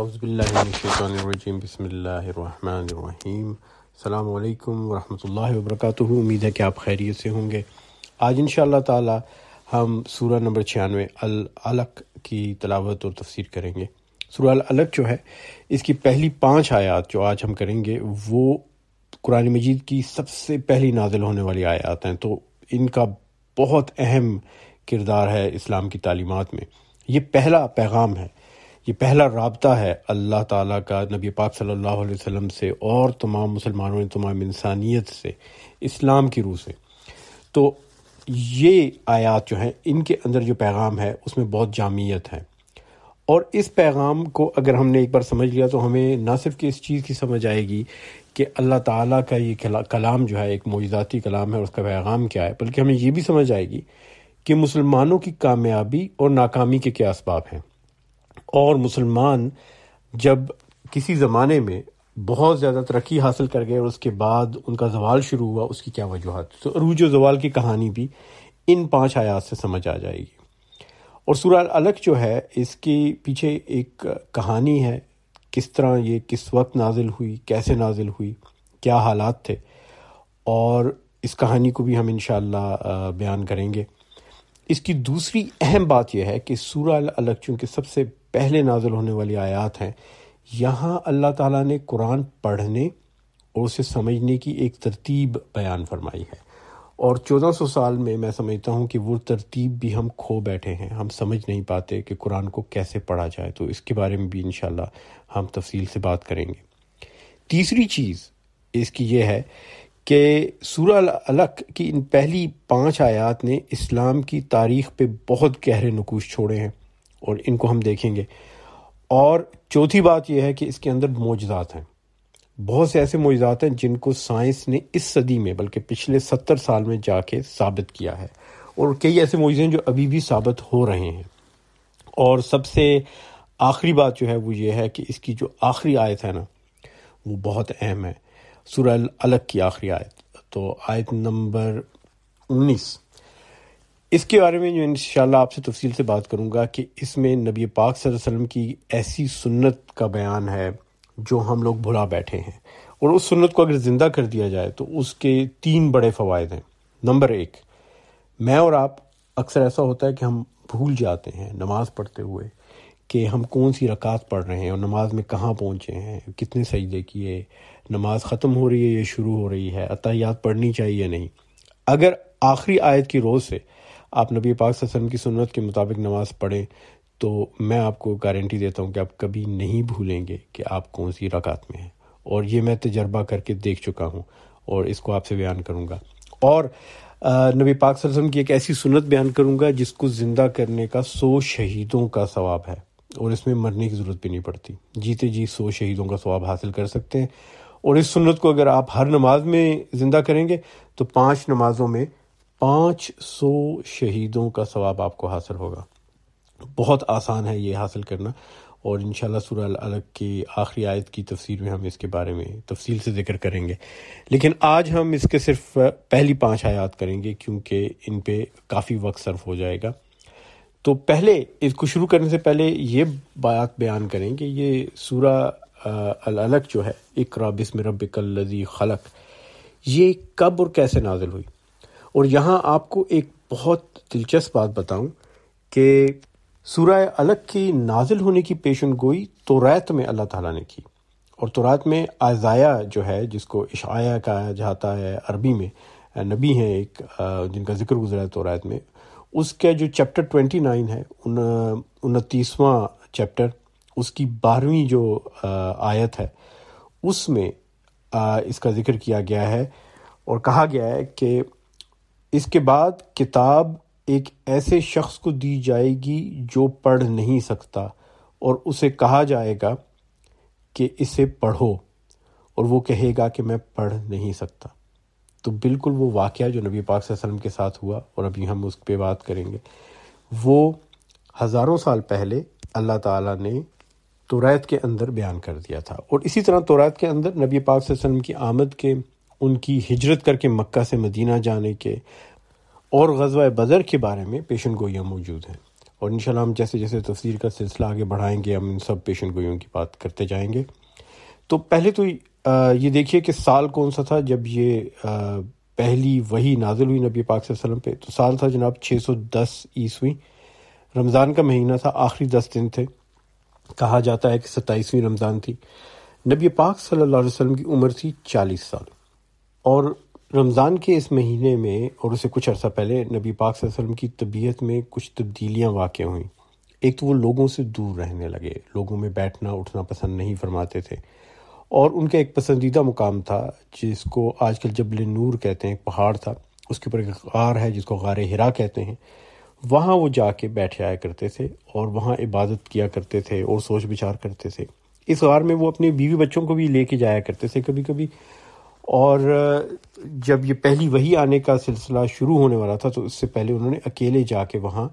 अज़बिल्लिम अल्लाम वरहमल वर्क उम्मीद है कि आप खैरियत से होंगे आज इन ताला तम सूरा नंबर छियानवे अलक की तलावत और तफसीर करेंगे सूरा अलग जो है इसकी पहली पाँच आयात जो आज हम करेंगे वो कुरान मजीद की सबसे पहली नाजिल होने वाली आयात हैं तो इनका बहुत अहम किरदार है इस्लाम की तलीमत में ये पहला पैगाम है ये पहला रबता है अल्लाह ताला का नबी पाक सल्लल्लाहु अलैहि वसल्लम से और तमाम मुसलमानों ने तमाम इंसानियत से इस्लाम की रूह से तो ये आयात जो हैं इनके अंदर जो पैगाम है उसमें बहुत जामियत है और इस पैगाम को अगर हमने एक बार समझ लिया तो हमें ना सिर्फ कि इस चीज़ की समझ आएगी कि अल्लाह ताला का ये कलाम जो है एक मोजाती कलाम है उसका पैगाम क्या है बल्कि हमें ये भी समझ आएगी कि मुसलमानों की कामयाबी और नाकामी के क्या इसबाब हैं और मुसलमान जब किसी ज़माने में बहुत ज़्यादा तरक्की हासिल कर गए और उसके बाद उनका जवाल शुरू हुआ उसकी क्या वजूहत तो अरूज जवाल की कहानी भी इन पांच आयात से समझ आ जाएगी और सूरह अलग जो है इसके पीछे एक कहानी है किस तरह ये किस वक्त नाजिल हुई कैसे नाजिल हुई क्या हालात थे और इस कहानी को भी हम इन बयान करेंगे इसकी दूसरी अहम बात यह है कि सूरह अलग चूँकि सबसे पहले नाजिल होने वाली आयात हैं यहाँ अल्लाह ताला ने कुरान पढ़ने और उसे समझने की एक तरतीब बयान फरमाई है और 1400 साल में मैं समझता हूँ कि वो तरतीब भी हम खो बैठे हैं हम समझ नहीं पाते कि कुरान को कैसे पढ़ा जाए तो इसके बारे में भी इन हम तफसील से बात करेंगे तीसरी चीज़ इसकी यह है कि सूरह अलक की इन पहली पाँच आयात ने इस्लाम की तारीख पर बहुत गहरे नकूश छोड़े हैं और इनको हम देखेंगे और चौथी बात यह है कि इसके अंदर मौजात हैं बहुत से ऐसे मौजात हैं जिनको साइंस ने इस सदी में बल्कि पिछले सत्तर साल में जाके साबित किया है और कई ऐसे मौजे हैं जो अभी भी साबित हो रहे हैं और सबसे आखिरी बात जो है वो ये है कि इसकी जो आखिरी आयत है ना वो बहुत अहम है सुरल अलग की आखिरी आयत तो आयत नंबर उन्नीस इसके बारे में जो इन आपसे तफसील से बात करूँगा कि इसमें नबी पाक वसल्लम की ऐसी सुन्नत का बयान है जो हम लोग भुला बैठे हैं और उस सुन्नत को अगर ज़िंदा कर दिया जाए तो उसके तीन बड़े फ़वाद हैं नंबर एक मैं और आप अक्सर ऐसा होता है कि हम भूल जाते हैं नमाज़ पढ़ते हुए कि हम कौन सी रकात पढ़ रहे हैं और नमाज में कहाँ पहुँचे हैं कितने सजदे किए नमाज ख़त्म हो रही है या शुरू हो रही है अतः पढ़नी चाहिए या नहीं अगर आखिरी आयत की रोज़ से आप नबी पाक वसल्लम की सुन्नत के मुताबिक नमाज़ पढ़ें तो मैं आपको गारंटी देता हूँ कि आप कभी नहीं भूलेंगे कि आप कौन सी रकात में हैं और ये मैं तजर्बा करके देख चुका हूँ और इसको आपसे बयान करूँगा और नबी पाक वसल्लम की एक ऐसी सुन्नत बयान करूँगा जिसको ज़िंदा करने का सौ शहीदों का सवाब है और इसमें मरने की ज़रूरत भी नहीं पड़ती जीते जी सौ शहीदों का सवाब हासिल कर सकते हैं और इस सुन्नत को अगर आप हर नमाज में ज़िंदा करेंगे तो पांच नमाजों में पाँच सौ शहीदों का सवाब आपको हासिल होगा बहुत आसान है ये हासिल करना और इन सूरह अलग की आखिरी आयत की तफसीर में हम इसके बारे में तफसील से जिक्र करेंगे लेकिन आज हम इसके सिर्फ पहली पांच आयात करेंगे क्योंकि इन पे काफ़ी वक्त सर्फ हो जाएगा तो पहले इसको शुरू करने से पहले ये बात बयान करें कि ये सूरह अलग जो है इकरा बिस्म रब कल खलक ये कब और कैसे नाजिल हुई और यहाँ आपको एक बहुत दिलचस्प बात बताऊं कि सूरह अलग की नाजिल होने की पेशन गोई तोरात में अल्लाह ताला ने की और रात में आज़ाया जो है जिसको इशाया कहा जाता है अरबी में नबी हैं एक जिनका जिक्र गुजरा है तोरात में उसके जो चैप्टर ट्वेंटी नाइन है उन उनतीसवां चैप्टर उसकी बारहवीं जो आयत है उसमें इसका जिक्र किया गया है और कहा गया है कि इसके बाद किताब एक ऐसे शख्स को दी जाएगी जो पढ़ नहीं सकता और उसे कहा जाएगा कि इसे पढ़ो और वो कहेगा कि मैं पढ़ नहीं सकता तो बिल्कुल वो वाक़ जो नबी पाक वसल्लम के साथ हुआ और अभी हम उस पर बात करेंगे वो हज़ारों साल पहले अल्लाह ताला ने तोरात के अंदर बयान कर दिया था और इसी तरह तुरैत के अंदर नबी पाक वसल्लम की आमद के उनकी हिजरत करके मक्का से मदीना जाने के और गजवा बदर के बारे में पेशन गोयाँ मौजूद हैं और इन हम जैसे जैसे तफसीर का सिलसिला आगे बढ़ाएंगे हम इन सब पेशन गोयों की बात करते जाएंगे तो पहले तो ये देखिए कि साल कौन सा था जब ये पहली वही नाजिल हुई नबी पाक वसलम पे तो साल था जनाब 610 ईस्वी रमज़ान का महीना था आखिरी दस दिन थे कहा जाता है कि सत्ताईसवीं रमज़ान थी नबी पाक सल्लल्लाहु अलैहि वसल्लम की उम्र थी चालीस साल और रमज़ान के इस महीने में और उससे कुछ अर्सा पहले नबी पाक वसल्लम की तबीयत में कुछ तब्दीलियाँ वाक़ हुई एक तो वो लोगों से दूर रहने लगे लोगों में बैठना उठना पसंद नहीं फरमाते थे और उनका एक पसंदीदा मुकाम था जिसको आजकल जबल नूर कहते हैं एक पहाड़ था उसके ऊपर एक गार है जिसको गार हिरा कहते हैं वहाँ वो जाके बैठ आया करते थे और वहाँ इबादत किया करते थे और सोच विचार करते थे इस गार में वो अपने बीवी बच्चों को भी लेके जाया करते थे कभी कभी और जब ये पहली वही आने का सिलसिला शुरू होने वाला था तो उससे पहले उन्होंने अकेले जाके वहाँ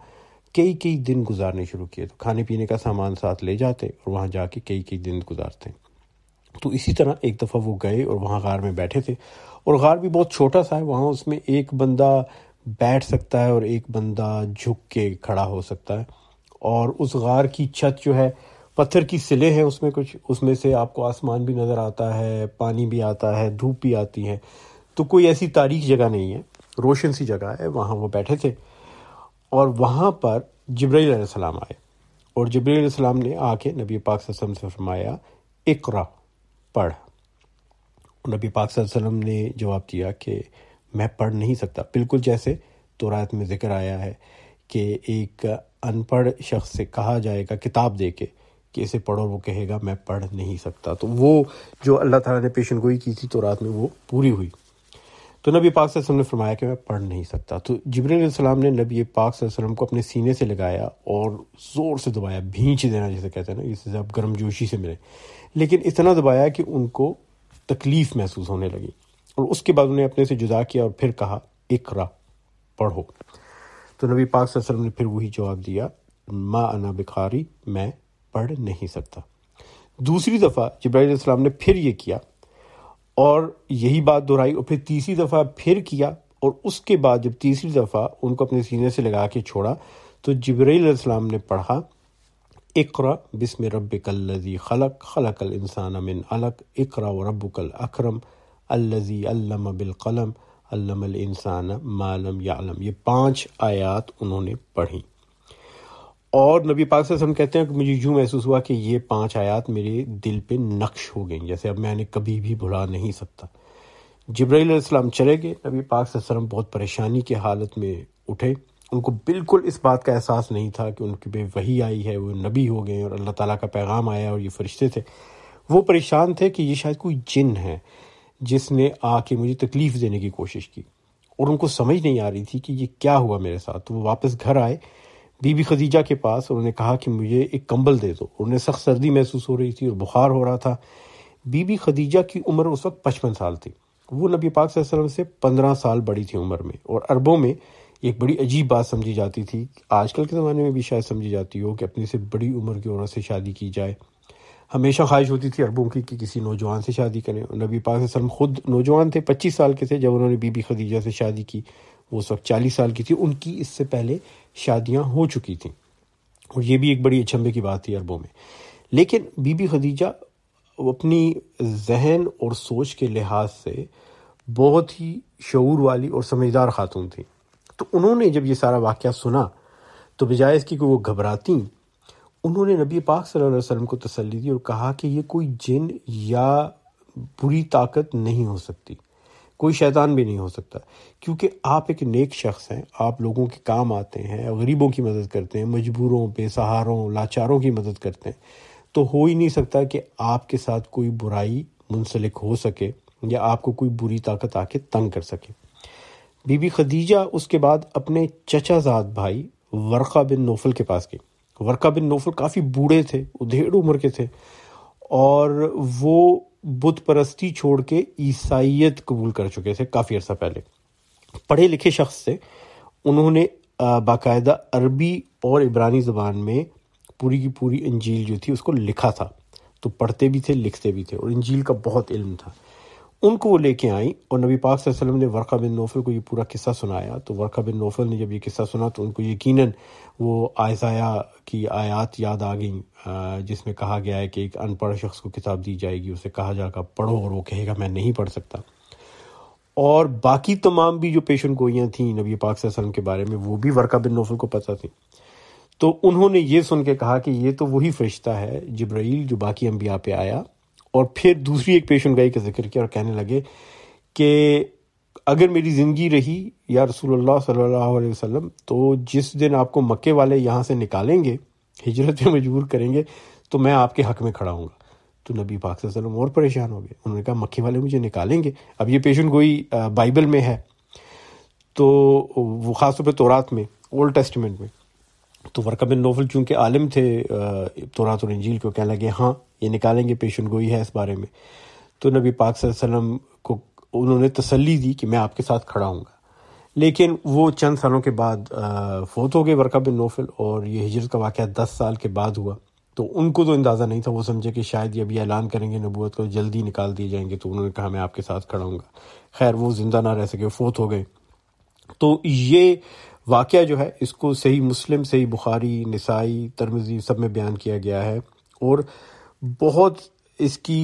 कई कई दिन गुजारने शुरू किए तो खाने पीने का सामान साथ ले जाते और वहाँ जाके कई कई दिन गुजारते तो इसी तरह एक दफ़ा वो गए और वहाँ गार में बैठे थे और गार भी बहुत छोटा सा है वहाँ उसमें एक बंदा बैठ सकता है और एक बंदा झुक के खड़ा हो सकता है और उस गार की छत जो है पत्थर की सिले हैं उसमें कुछ उसमें से आपको आसमान भी नज़र आता है पानी भी आता है धूप भी आती है तो कोई ऐसी तारीख जगह नहीं है रोशन सी जगह है वहाँ वो बैठे थे और वहाँ पर ज़बरी सलाम आए और ज़बरी सलाम ने आके नबी पाक वसल्लम से फरमाया इकरा पढ़ नबी पाक वसल्लम ने जवाब दिया कि मैं पढ़ नहीं सकता बिल्कुल जैसे तो रात में जिक्र आया है कि एक अनपढ़ शख्स से कहा जाएगा किताब दे के कि इसे पढ़ो वो कहेगा मैं पढ़ नहीं सकता तो वो जो अल्लाह ताला ने पेशन गोई की थी तो रात में वो पूरी हुई तो नबी पाक वसल्लम ने फरमाया कि मैं पढ़ नहीं सकता तो जबरीसम ने नबी पाक वसल्लम को अपने सीने से लगाया और ज़ोर से दबाया भींच देना जैसे कहते हैं ना इससे आप गर्म जोशी से मिले लेकिन इतना दबाया कि उनको तकलीफ़ महसूस होने लगी और उसके बाद उन्हें अपने से जुदा किया और फिर कहा इकरा पढ़ो तो नबी पाक वसल्लम ने फिर वही जवाब दिया माँ अना बिखारी मैं पढ़ नहीं सकता दूसरी दफ़ा जब्राइल ने फिर ये किया और यही बात दोहराई और फिर तीसरी दफ़ा फिर किया और उसके बाद जब तीसरी दफ़ा उनको अपने सीने से लगा के छोड़ा तो जब्राइल ने पढ़ा इकरा बिसम रबी खलक खलक अल इंसान अमिन अलक इकरा व कल अक्रम अल्लजी अल्लम बिल कलम अल्लम अल इंसान मालम यालम ये पांच आयात उन्होंने पढ़ी और नबी पाक वसल्लम कहते हैं कि मुझे यूँ महसूस हुआ कि ये पांच आयात मेरे दिल पे नक्श हो गई जैसे अब मैंने कभी भी भुला नहीं सकता जब्राईसम चले गए नबी पाक वसल्लम बहुत परेशानी के हालत में उठे उनको बिल्कुल इस बात का एहसास नहीं था कि उनके पे वही आई है वो नबी हो गए और अल्लाह ताला का पैगाम आया और ये फरिश्ते थे वो परेशान थे कि ये शायद कोई जिन है जिसने आके मुझे तकलीफ़ देने की कोशिश की और उनको समझ नहीं आ रही थी कि ये क्या हुआ मेरे साथ तो वो वापस घर आए बीबी खदीजा के पास उन्होंने कहा कि मुझे एक कंबल दे दो उन्हें सख्त सर्दी महसूस हो रही थी और बुखार हो रहा था बीबी खदीजा की उम्र उस वक्त पचपन साल थी वो नबी पाक वसल्लम से पंद्रह साल बड़ी थी उम्र में और अरबों में एक बड़ी अजीब बात समझी जाती थी आजकल के ज़माने में भी शायद समझी जाती हो कि अपनी से बड़ी उम्र की औरत से शादी की जाए हमेशा ख्वाहिश होती थी अरबों की कि किसी नौजवान से शादी करें नबी पाक वसल्लम खुद नौजवान थे पच्चीस साल के थे जब उन्होंने बीबी खदीजा से शादी की वो उस वक्त चालीस साल की थी उनकी इससे पहले शादियाँ हो चुकी थी और ये भी एक बड़ी अचंभे की बात थी अरबों में लेकिन बीबी खदीजा अपनी जहन और सोच के लिहाज से बहुत ही शूर वाली और समझदार खातून थी तो उन्होंने जब ये सारा वाक़ सुना तो बजाय इसकी कोई वो घबराती उन्होंने नबी पाक सल्लल्लाहु अलैहि वसल्लम को तसल्ली दी और कहा कि ये कोई जिन या बुरी ताकत नहीं हो सकती कोई शैतान भी नहीं हो सकता क्योंकि आप एक नेक शख्स हैं आप लोगों के काम आते हैं गरीबों की मदद करते हैं मजबूरों बेसहारों लाचारों की मदद करते हैं तो हो ही नहीं सकता कि आपके साथ कोई बुराई मुंसलिक हो सके या आपको कोई बुरी ताकत आके तंग कर सके बीबी खदीजा उसके बाद अपने चचाजाद भाई वर्खा बिन नोफल के पास गई वर्खा बिन नोफल काफ़ी बूढ़े थे उधेड़ उम्र के थे और वो बुत परस्ती छोड़ के ईसाइत कबूल कर चुके थे काफ़ी अर्सा पहले पढ़े लिखे शख्स थे उन्होंने बाकायदा अरबी और इब्रानी ज़बान में पूरी की पूरी इंजील जो थी उसको लिखा था तो पढ़ते भी थे लिखते भी थे और इंजील का बहुत इल्म था उनको वो लेके आई और नबी पाक वसल्लम ने वर्का बिन नौफल को ये पूरा किस्सा सुनाया तो वर्का बिन नौफल ने जब ये किस्सा सुना तो उनको यकीनन वो आयजाया की आयात याद आ गई जिसमें कहा गया है कि एक अनपढ़ शख्स को किताब दी जाएगी उसे कहा जाएगा पढ़ो और वो कहेगा मैं नहीं पढ़ सकता और बाकी तमाम भी जो पेशन गोइयाँ थीं नबी पाक वसल्लम के बारे में वो भी वर्का बिन नौफल को पता थी तो उन्होंने ये सुन के कहा कि ये तो वही फरिश्ता है जब्राइल जो बाकी अम्बिया पे आया और फिर दूसरी एक पेश गई का जिक्र किया और कहने लगे कि अगर मेरी ज़िंदगी रही या रसूलुल्लाह सल्लल्लाहु अलैहि वसल्लम तो जिस दिन आपको मक्के वाले यहाँ से निकालेंगे हिजरत में मजबूर करेंगे तो मैं आपके हक में खड़ा हूँ तो नबी पाक वसल्लम और परेशान हो गए उन्होंने कहा मक्के वाले मुझे निकालेंगे अब ये पेशन गोई बाइबल में है तो वो ख़ास तौर पर तोरात में ओल्ड टेस्टमेंट में तो वर्का बिन नोफल चूँकि आलिम थे तोरात और इंजील को कहने लगे हाँ ये निकालेंगे पेशन गोई है इस बारे में तो नबी पाक वसल्लम को उन्होंने तसली दी कि मैं आपके साथ खड़ा हूँगा लेकिन वो चंद सालों के बाद फोत हो गए वर्का बिन नोफिल और ये हिजरत का वाक़ दस साल के बाद हुआ तो उनको तो अंदाज़ा नहीं था वो समझे कि शायद ये अभी ऐलान करेंगे नबूत को जल्दी निकाल दिए जाएंगे तो उन्होंने कहा मैं आपके साथ खड़ाऊँगा खैर वो ज़िंदा ना रह सके फोत हो गए तो ये वाक़ जो है इसको सही मुस्लिम सही बुखारी नसाई तरमजी सब में बयान किया गया है और बहुत इसकी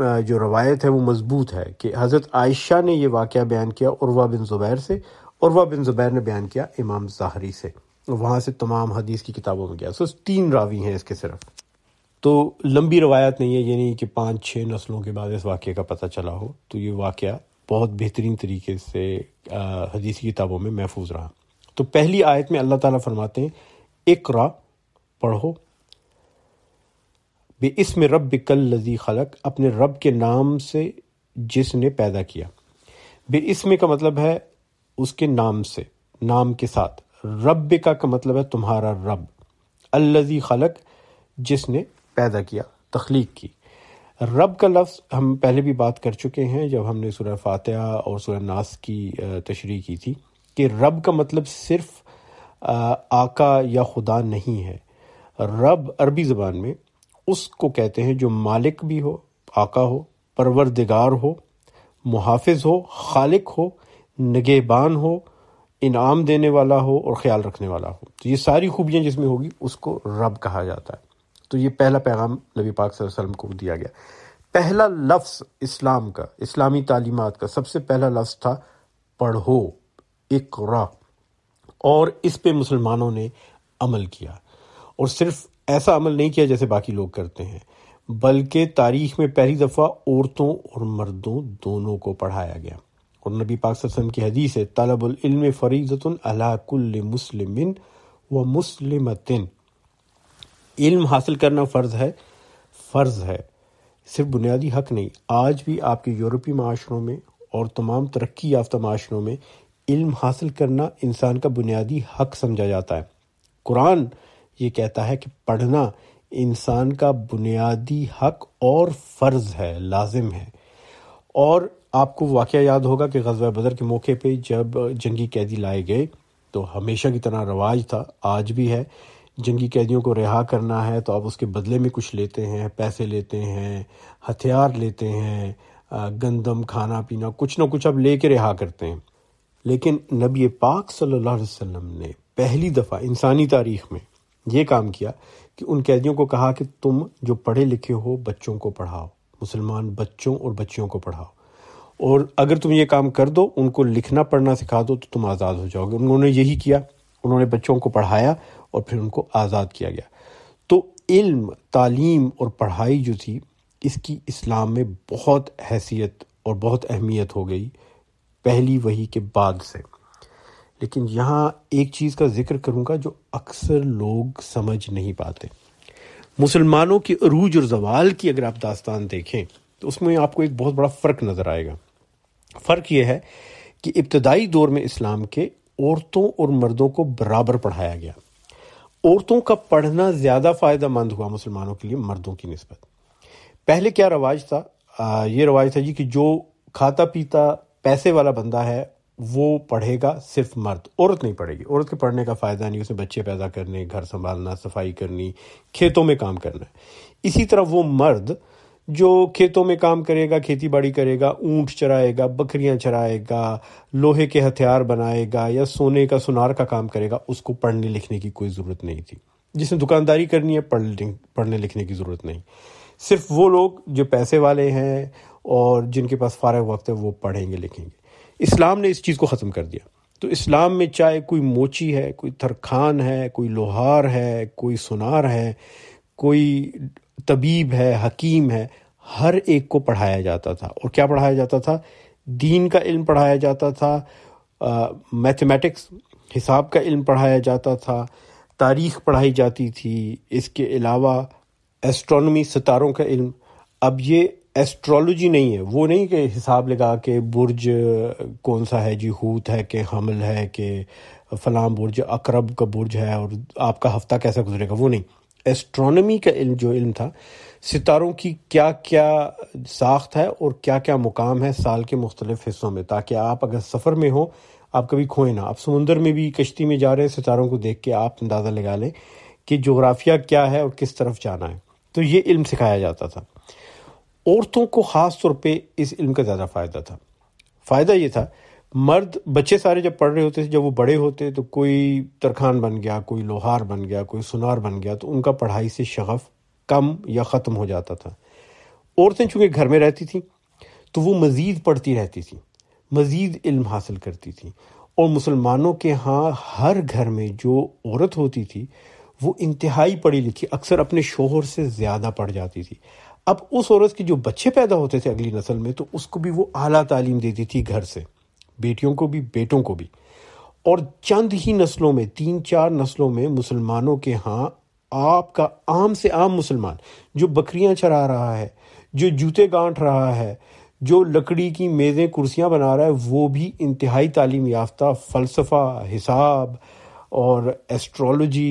जो रवायत है वो मज़बूत है कि हज़रत आयशा ने यह वाक़ बयान किया उर्वा बिन ज़ुबैर से उर्वा बिन ज़ुबैर ने बयान किया इमाम ज़ाहरी से वहाँ से तमाम हदीस की किताबों में गया सो तीन रावी हैं इसके सिर्फ तो लंबी रवायत नहीं है ये नहीं कि पाँच छः नस्लों के बाद इस वाक़े का पता चला हो तो ये वाक़ बहुत बेहतरीन तरीके से हदीसी किताबों में महफूज रहा तो पहली आयत में अल्लाह ताला फरमाते हैं एक पढ़ो बे इसमें रब कल लजी खलक अपने रब के नाम से जिसने पैदा किया बे इसमें का मतलब है उसके नाम से नाम के साथ रब का का मतलब है तुम्हारा रब अल्लजी खलक जिसने पैदा किया तख्लीक की रब का लफ्ज़ हम पहले भी बात कर चुके हैं जब हमने सुरह फातह और सुरह नास की तशरी की थी कि रब का मतलब सिर्फ आका या खुदा नहीं है रब अरबी ज़बान में उसको कहते हैं जो मालिक भी हो आका हो परवरदिगार हो मुहाफ़ हो खालिक हो नगेबान हो इनाम देने वाला हो और ख्याल रखने वाला हो तो ये सारी खूबियाँ जिसमें होगी उसको रब कहा जाता है तो ये पहला पैगाम नबी पाक वसल्लम को दिया गया पहला लफ्ज़ इस्लाम का इस्लामी तालीमत का सबसे पहला लफ्ज़ था पढ़ो रॉक और इस पे मुसलमानों ने अमल किया और सिर्फ ऐसा अमल नहीं किया जैसे बाकी लोग करते हैं बल्कि तारीख में पहली दफ़ा औरतों और मर्दों दोनों को पढ़ाया गया और नबी पाक सरसम की हदीस है तलबुल्म फ़रीज़तन अलाकुल्ल मुसलमिन व मुसलिम इल्म हासिल करना फ़र्ज़ है फ़र्ज़ है सिर्फ बुनियादी हक नहीं आज भी आपके यूरोपीय माशरों में और तमाम तरक्की याफ्ता माशरों में इल्म हासिल करना इंसान का बुनियादी हक समझा जाता है कुरान ये कहता है कि पढ़ना इंसान का बुनियादी हक और फ़र्ज़ है लाजिम है और आपको वाक़ याद होगा कि गजब बदर के मौके पे जब जंगी कैदी लाए गए तो हमेशा की तरह रवाज था आज भी है जंगी कैदियों को रिहा करना है तो आप उसके बदले में कुछ लेते हैं पैसे लेते हैं हथियार लेते हैं गंदम खाना पीना कुछ ना कुछ आप ले के रिहा करते हैं लेकिन नबी पाक सल्लल्लाहु अलैहि वसल्लम ने पहली दफ़ा इंसानी तारीख में ये काम किया कि उन कैदियों को कहा कि तुम जो पढ़े लिखे हो बच्चों को पढ़ाओ मुसलमान बच्चों और बच्चियों को पढ़ाओ और अगर तुम ये काम कर दो उनको लिखना पढ़ना सिखा दो तो तुम आज़ाद हो जाओगे उन्होंने यही किया उन्होंने बच्चों को पढ़ाया और फिर उनको आज़ाद किया गया तो इल्म तालीम और पढ़ाई जो थी इसकी इस्लाम में बहुत हैसियत और बहुत अहमियत हो गई पहली वही के बाद से लेकिन यहाँ एक चीज़ का जिक्र करूँगा जो अक्सर लोग समझ नहीं पाते मुसलमानों के अरूज और जवाल की अगर आप दास्तान देखें तो उसमें आपको एक बहुत बड़ा फ़र्क नज़र आएगा फ़र्क यह है कि इब्तदाई दौर में इस्लाम के औरतों और मर्दों को बराबर पढ़ाया गया औरतों का पढ़ना ज़्यादा फ़ायदा मंद हुआ मुसलमानों के लिए मर्दों की नस्बत पहले क्या रवाज था आ, ये रवाज था जी कि जो खाता पीता पैसे वाला बंदा है वो पढ़ेगा सिर्फ मर्द औरत नहीं पढ़ेगी औरत के पढ़ने का फ़ायदा नहीं उसे बच्चे पैदा करने घर संभालना सफाई करनी खेतों में काम करना इसी तरह वो मर्द जो खेतों में काम करेगा खेती बाड़ी करेगा ऊँट चराएगा बकरियाँ चराएगा लोहे के हथियार बनाएगा या सोने का सुनार का काम करेगा उसको पढ़ने लिखने की कोई ज़रूरत नहीं थी जिसने दुकानदारी करनी है पढ़ने लिखने की ज़रूरत नहीं सिर्फ वो लोग जो पैसे वाले हैं और जिनके पास फ़ारग वक्त है वो पढ़ेंगे लिखेंगे इस्लाम ने इस चीज़ को ख़त्म कर दिया तो इस्लाम में चाहे कोई मोची है कोई थरखान है कोई लोहार है कोई सुनार है कोई तबीब है हकीम है हर एक को पढ़ाया जाता था और क्या पढ़ाया जाता था दीन का इल्म पढ़ाया जाता था मैथमेटिक्स हिसाब का इल्म पढ़ाया जाता था तारीख पढ़ाई जाती थी इसके अलावा एस्ट्रोनॉमी सितारों का इल्म अब ये एस्ट्रोलॉजी नहीं है वो नहीं कि हिसाब लगा के बुर्ज कौन सा है जी हूत है कि हमल है कि फलाम बुर्ज अकरब का बुर्ज है और आपका हफ्ता कैसा गुजरेगा वो नहीं एस्ट्रोनॉमी का इल्म जो इल्म था सितारों की क्या क्या साख्त है और क्या क्या मुकाम है साल के मुख्तलिफ हिस्सों में ताकि आप अगर सफ़र में हो आप कभी खोए ना आप समुंदर में भी कश्ती में जा रहे हैं सितारों को देख के आप अंदाज़ा लगा लें कि जोग्राफिया क्या है और किस तरफ जाना है तो ये इल्म सिखाया जाता था औरतों को ख़ास तौर पे इस इल्म का ज़्यादा फ़ायदा था फ़ायदा ये था मर्द बच्चे सारे जब पढ़ रहे होते थे जब वो बड़े होते तो कोई तरखान बन गया कोई लोहार बन गया कोई सुनार बन गया तो उनका पढ़ाई से शगफ़ कम या ख़त्म हो जाता था औरतें चूँकि घर में रहती थी तो वो मज़ीद पढ़ती रहती थी मज़ीद इल्म हासिल करती थी और मुसलमानों के यहाँ हर घर में जो औरत होती थी वो इंतहाई पढ़ी लिखी अक्सर अपने शोहर से ज़्यादा पढ़ जाती थी अब उस औरत के जो बच्चे पैदा होते थे अगली नस्ल में तो उसको भी वो आला तालीम देती थी घर से बेटियों को भी बेटों को भी और चंद ही नस्लों में तीन चार नस्लों में मुसलमानों के यहाँ आपका आम से आम मुसलमान जो बकरियां चरा रहा है जो जूते गांठ रहा है जो लकड़ी की मेज़ें कुर्सियां बना रहा है वो भी इंतहाई तालीम याफ्ता फ़लसफ़ा हिसाब और एस्ट्रोलॉजी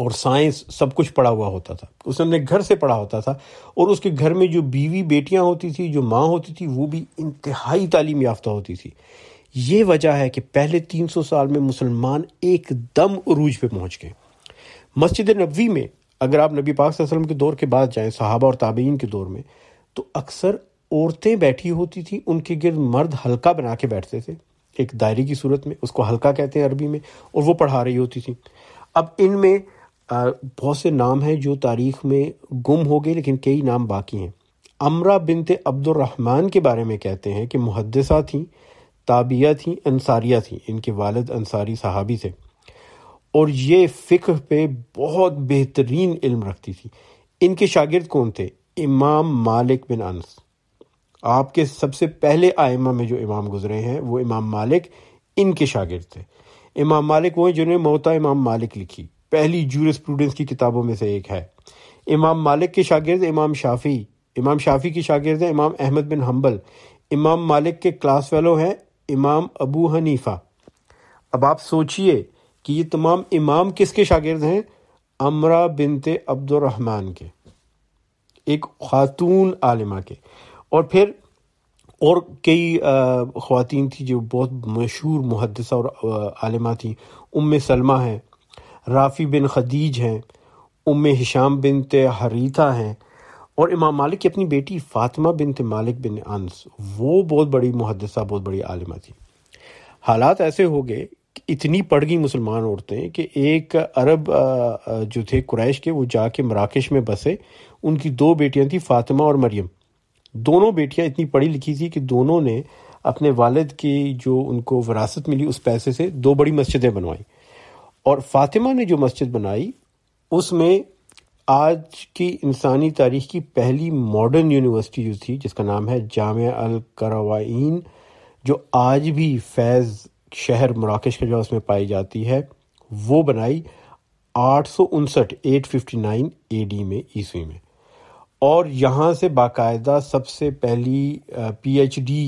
और साइंस सब कुछ पढ़ा हुआ होता था उसने अपने घर से पढ़ा होता था और उसके घर में जो बीवी बेटियां होती थी जो माँ होती थी वो भी इंतहाई तालीम याफ्ता होती थी ये वजह है कि पहले 300 साल में मुसलमान एकदम अरूज पे पहुंच गए मस्जिद नबी में अगर आप नबी पाक वसल्लम के दौर के बाद जाएं सहाबा और ताबेइन के दौर में तो अक्सर औरतें बैठी होती थी उनके गिर्द मर्द हल्का बना के बैठते थे एक दायरे की सूरत में उसको हल्का कहते हैं अरबी में और वो पढ़ा रही होती थी अब इनमें बहुत से नाम हैं जो तारीख में गुम हो गए लेकिन कई नाम बाकी हैं अमरा बिनते अब्दुलरहमान के बारे में कहते हैं कि मुहदसा थी ताबिया थी अंसारिया थी इनके वालद अंसारी सहाबी थे और ये फ़िक्र पे बहुत बेहतरीन इल्म रखती थी इनके शागिर्द कौन थे इमाम मालिक बिन अनस आपके सबसे पहले आयमा में जो इमाम गुजरे हैं वो इमाम मालिक इनके शागिर्द थे इमाम मालिक वो हैं जिन्होंने मोता इमाम मालिक लिखी पहली जूरिस्प्रूडेंस की किताबों में से एक है इमाम मालिक के शागिर्द इमाम शाफ़ी इमाम शाफ़ी के शागिर्द हैं इमाम अहमद बिन हम्बल इमाम मालिक के क्लास फेलो हैं इमाम अबू हनीफा अब आप सोचिए कि ये तमाम इमाम किसके शागिर्द हैं अमरा बिनते अब्दुलरहमान के एक खातून आलिमा के और फिर और कई ख़वान थी जो बहुत मशहूर मुहदसा और आलिमा थी उम सलमा हैं राफ़ी बिन खदीज हैं उम हिशाम बिन हरीथा हैं और इमाम मालिक की अपनी बेटी फ़ातिमा बिन मालिक बिन अनस वो बहुत बड़ी मुहदसा बहुत बड़ी आलिमा थी हालात ऐसे हो गए इतनी पड़ गई मुसलमान औरतें कि एक अरब जो थे कुरैश के वो जाके मराकश में बसे उनकी दो बेटियां थी फ़ातिमा और मरियम दोनों बेटियां इतनी पढ़ी लिखी थी कि दोनों ने अपने वालद की जो उनको विरासत मिली उस पैसे से दो बड़ी मस्जिदें बनवाई और फातिमा ने जो मस्जिद बनाई उसमें आज की इंसानी तारीख की पहली मॉडर्न यूनिवर्सिटी जो थी जिसका नाम है जाम अल करवाइन जो आज भी फैज़ शहर मराकश का जो उसमें पाई जाती है वो बनाई आठ सौ उनसठ eight fifty nine A D में ईस्वी में और यहाँ से बाकायदा सबसे पहली पीएचडी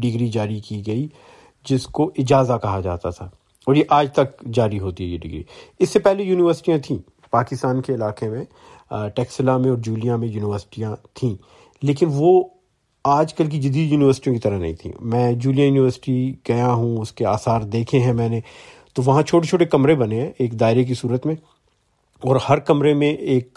डिग्री जारी की गई जिसको इजाज़ा कहा जाता था और ये आज तक जारी होती है ये डिग्री इससे पहले यूनिवर्सिटियाँ थीं पाकिस्तान के इलाके में टेक्सला में और जूलिया में यूनिवर्सिटियाँ थीं लेकिन वो आजकल की जदीद यूनिवर्सिटियों की तरह नहीं थी मैं जूलिया यूनिवर्सिटी गया हूँ उसके आसार देखे हैं मैंने तो वहाँ छोटे छोटे कमरे बने हैं एक दायरे की सूरत में और हर कमरे में एक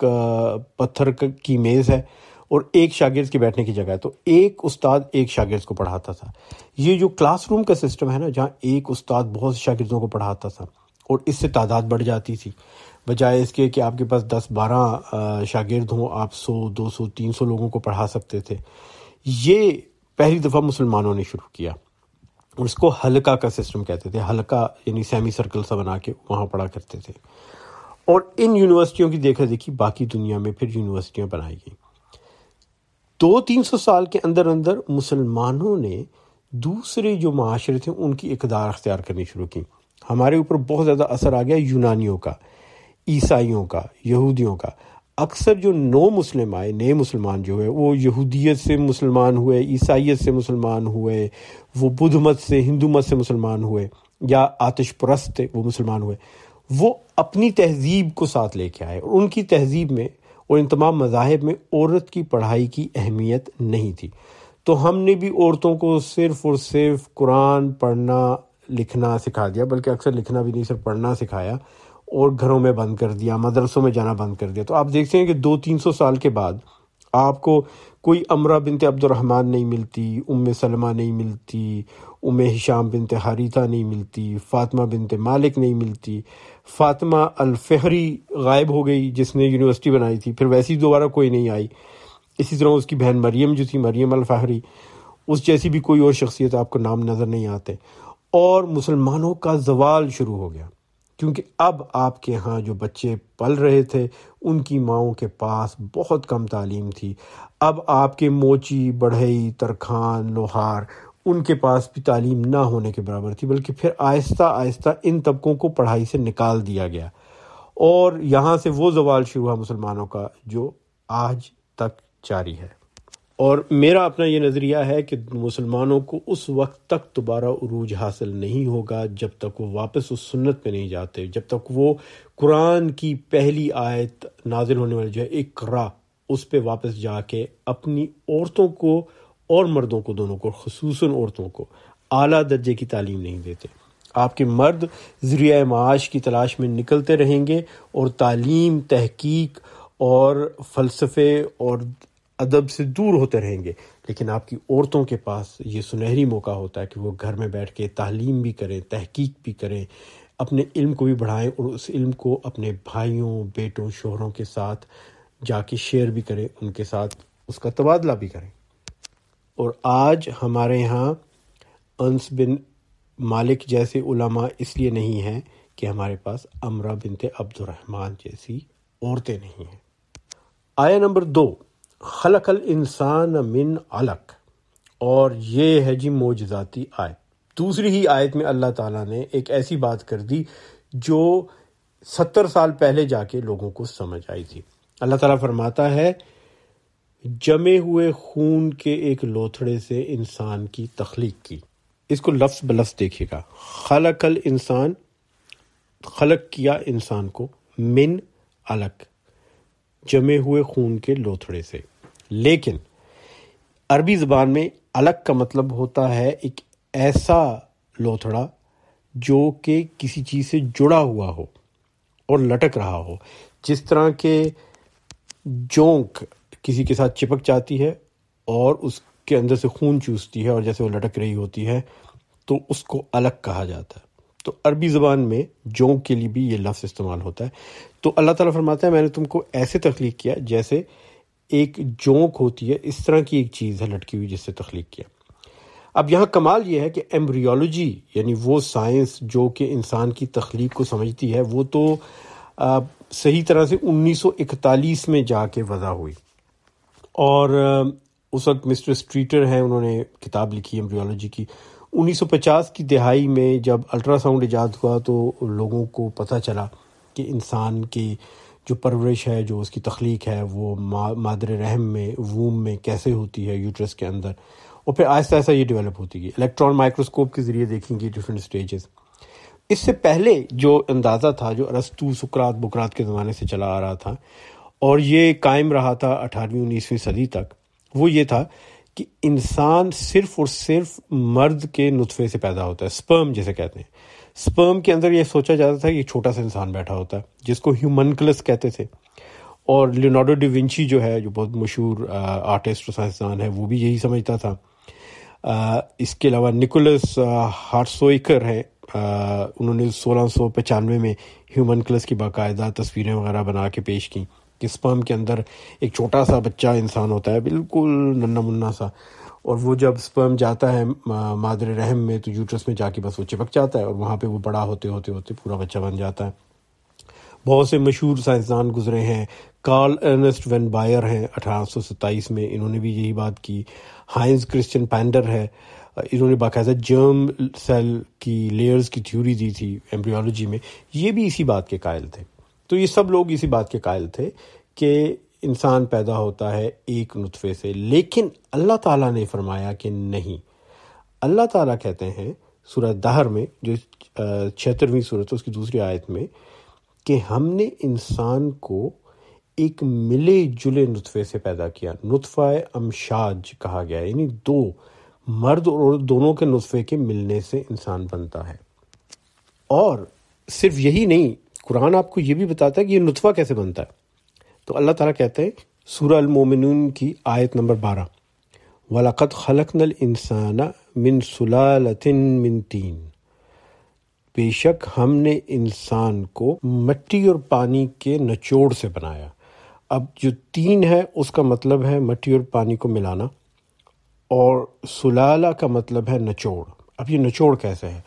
पत्थर की मेज़ है और एक शागिर्द के बैठने की जगह है तो एक उस्ताद एक शागिर्द को पढ़ाता था ये जो क्लासरूम का सिस्टम है ना जहाँ एक उस्ताद बहुत से शागिर्दों को पढ़ाता था और इससे तादाद बढ़ जाती थी बजाय इसके कि आपके पास दस बारह शागिर्द हों आप सौ दो सौ तीन सौ लोगों को पढ़ा सकते थे ये पहली दफ़ा मुसलमानों ने शुरू किया और इसको हल्का का सिस्टम कहते थे हल्का यानी सेमी सर्कल सा बना के वहाँ पढ़ा करते थे और इन यूनिवर्सिटियों की देखा देखी बाकी दुनिया में फिर यूनिवर्सिटियाँ बनाई गई दो तीन सौ साल के अंदर अंदर मुसलमानों ने दूसरे जो माशरे थे उनकी इकदार अख्तियार करनी शुरू की हमारे ऊपर बहुत ज़्यादा असर आ गया यूनानियों का ईसाइयों का यहूदियों का अक्सर जो नो मुस्लिम आए नए मुसलमान जो है वो यहूदियत से मुसलमान हुए ईसाइत से मुसलमान हुए वो बुद्ध मत से हिंदू मत से मुसलमान हुए या आतिश परस्त थे वो मुसलमान हुए वो अपनी तहजीब को साथ लेके आए और उनकी तहजीब में और इन तमाम मजाहब में औरत की पढ़ाई की अहमियत नहीं थी तो हमने भी औरतों को सिर्फ और सिर्फ कुरान पढ़ना लिखना सिखा दिया बल्कि अक्सर लिखना भी नहीं सिर्फ पढ़ना सिखाया और घरों में बंद कर दिया मदरसों में जाना बंद कर दिया तो आप देखते हैं कि दो तीन सौ साल के बाद आपको कोई अमरा बिनते अब्दुलरहमान नहीं मिलती उम सलमा नहीं मिलती उम हिशाम बिनते हारिता नहीं मिलती फ़ातमा बिनते मालिक नहीं मिलती फातिमा अलफहरी गायब हो गई जिसने यूनिवर्सिटी बनाई थी फिर वैसी दोबारा कोई नहीं आई इसी तरह उसकी बहन मरियम जो थी मरियम अलफहरी उस जैसी भी कोई और शख्सियत आपको नाम नज़र नहीं आते और मुसलमानों का जवाल शुरू हो गया क्योंकि अब आपके यहाँ जो बच्चे पल रहे थे उनकी माओ के पास बहुत कम तालीम थी अब आपके मोची बढ़ई तरखान लोहार उनके पास भी तालीम ना होने के बराबर थी बल्कि फिर आहिस्ता आहिस्ता इन तबकों को पढ़ाई से निकाल दिया गया और यहाँ से वो जवाल शुरू हुआ मुसलमानों का जो आज तक जारी है और मेरा अपना ये नज़रिया है कि मुसलमानों को उस वक्त तक दोबारा अरूज हासिल नहीं होगा जब तक वो वापस उस सुन्नत पे नहीं जाते जब तक वो कुरान की पहली आयत नाजिल होने वाली जो है इकरा उस पर वापस जाके अपनी औरतों को और मर्दों को दोनों को खसूस औरतों को अला दर्जे की तालीम नहीं देते आपके मर्द ज़रिया माश की तलाश में निकलते रहेंगे और तालीम तहकीक और फ़लसफ़े और अदब से दूर होते रहेंगे लेकिन आपकी औरतों के पास ये सुनहरी मौका होता है कि वो घर में बैठ के तालीम भी करें तहकीक भी करें अपने इल्म को भी बढ़ाएं और उस इल्म को अपने भाइयों बेटों शोहरों के साथ जाके शेयर भी करें उनके साथ उसका तबादला भी करें और आज हमारे यहाँ अंस बिन मालिक जैसे उलमा इसलिए नहीं हैं कि हमारे पास अमरा बिनते अब्दुलरहमान जैसी औरतें नहीं हैं आया नंबर दो खलकल इंसान मिन अलक और ये है जी मोजाती आयत दूसरी ही आयत में अल्लाह ताला ने एक ऐसी बात कर दी जो सत्तर साल पहले जाके लोगों को समझ आई थी अल्लाह ताला फरमाता है जमे हुए खून के एक लोथड़े से इंसान की तख्लीक की इसको लफ्स बलफ्स देखिएगा खलकल इंसान खलक किया इंसान को मिन अलग जमे हुए खून के लोथड़े से लेकिन अरबी ज़बान में अलग का मतलब होता है एक ऐसा लोथड़ा जो कि किसी चीज़ से जुड़ा हुआ हो और लटक रहा हो जिस तरह के जोंक किसी के साथ चिपक जाती है और उसके अंदर से खून चूसती है और जैसे वो लटक रही होती है तो उसको अलग कहा जाता है तो अरबी ज़बान में जोंक के लिए भी ये लफ्ज़ इस्तेमाल होता है तो अल्लाह ताला फरमाता है मैंने तुमको ऐसे तख्लीक किया जैसे एक जोंक होती है इस तरह की एक चीज़ है लटकी हुई जिससे तख्लीक किया अब यहाँ कमाल ये है कि एम्ब्रियोलॉजी यानी वो साइंस जो कि इंसान की तख्लीक को समझती है वो तो आ, सही तरह से 1941 में जाके वजह हुई और उस वक्त मिस्टर स्ट्रीटर हैं उन्होंने किताब लिखी एम्ब्रियोलॉजी की 1950 की दिहाई में जब अल्ट्रासाउंड ईजाद हुआ तो लोगों को पता चला कि इंसान की जो परवरिश है जो उसकी तख्लीक है वो मादर रहम में वूम में कैसे होती है यूट्रस के अंदर और फिर आहिस्ता आहिस्ता ये डेवलप होती है इलेक्ट्रॉन माइक्रोस्कोप के ज़रिए देखेंगे डिफरेंट स्टेजेस इससे पहले जो अंदाज़ा था जो अरस्तू सुकरात बुकरात के ज़माने से चला आ रहा था और ये कायम रहा था अठारहवीं उन्नीसवीं सदी तक वो ये था कि इंसान सिर्फ और सिर्फ मर्द के नुतफ़े से पैदा होता है स्पर्म जिसे कहते हैं स्पर्म के अंदर ये सोचा जाता था कि छोटा सा इंसान बैठा होता है जिसको ह्यूमनकलस कहते थे और लियोनार्डो डिविंची जो है जो बहुत मशहूर आर्टिस्ट और साइंसदान है वो भी यही समझता था आ, इसके अलावा निकोलस हार्सोइकर हैं उन्होंने सोलह सौ पचानवे में ह्यूमन क्लस की बाकायदा तस्वीरें वगैरह बना के पेश की कि स्पर्म के अंदर एक छोटा सा बच्चा इंसान होता है बिल्कुल नन्ना मुन्ना सा और वो जब स्पर्म जाता है मादर रहम में तो यूट्रस में जाके बस वो चिपक जाता है और वहाँ पे वो बड़ा होते होते होते पूरा बच्चा बन जाता है बहुत से मशहूर साइंसदान गुजरे हैं कार्ल अर्नेस्ट वन बायर हैं अठारह में इन्होंने भी यही बात की हाइंस क्रिश्चियन पैंडर है इन्होंने बाकायदा जर्म सेल की लेयर्स की थ्योरी दी थी एम्ब्रियोलॉजी में ये भी इसी बात के कायल थे तो ये सब लोग इसी बात के कायल थे कि इंसान पैदा होता है एक नुतफ़े से लेकिन अल्लाह ताला ने फरमाया कि नहीं अल्लाह ताला कहते हैं सूरत दहर में जो छिहत्तरवीं सूरत है उसकी दूसरी आयत में कि हमने इंसान को एक मिले जुले नुतफ़े से पैदा किया नुतफ़ा अमशाज कहा गया यानी दो मर्द और दोनों के नुतफ़े के मिलने से इंसान बनता है और सिर्फ यही नहीं कुरान आपको ये भी बताता है कि ये नुतवा कैसे बनता है तो अल्लाह ताला कहते हैं सूरा अलमोमिन की आयत नंबर बारह वलाक़त खलक नल इंसाना मिन सुलतिन मिन तीन बेशक हमने इंसान को मट्टी और पानी के नचोड़ से बनाया अब जो तीन है उसका मतलब है मट्टी और पानी को मिलाना और सुलाला का मतलब है नचोड़ अब ये नचोड़ कैसे है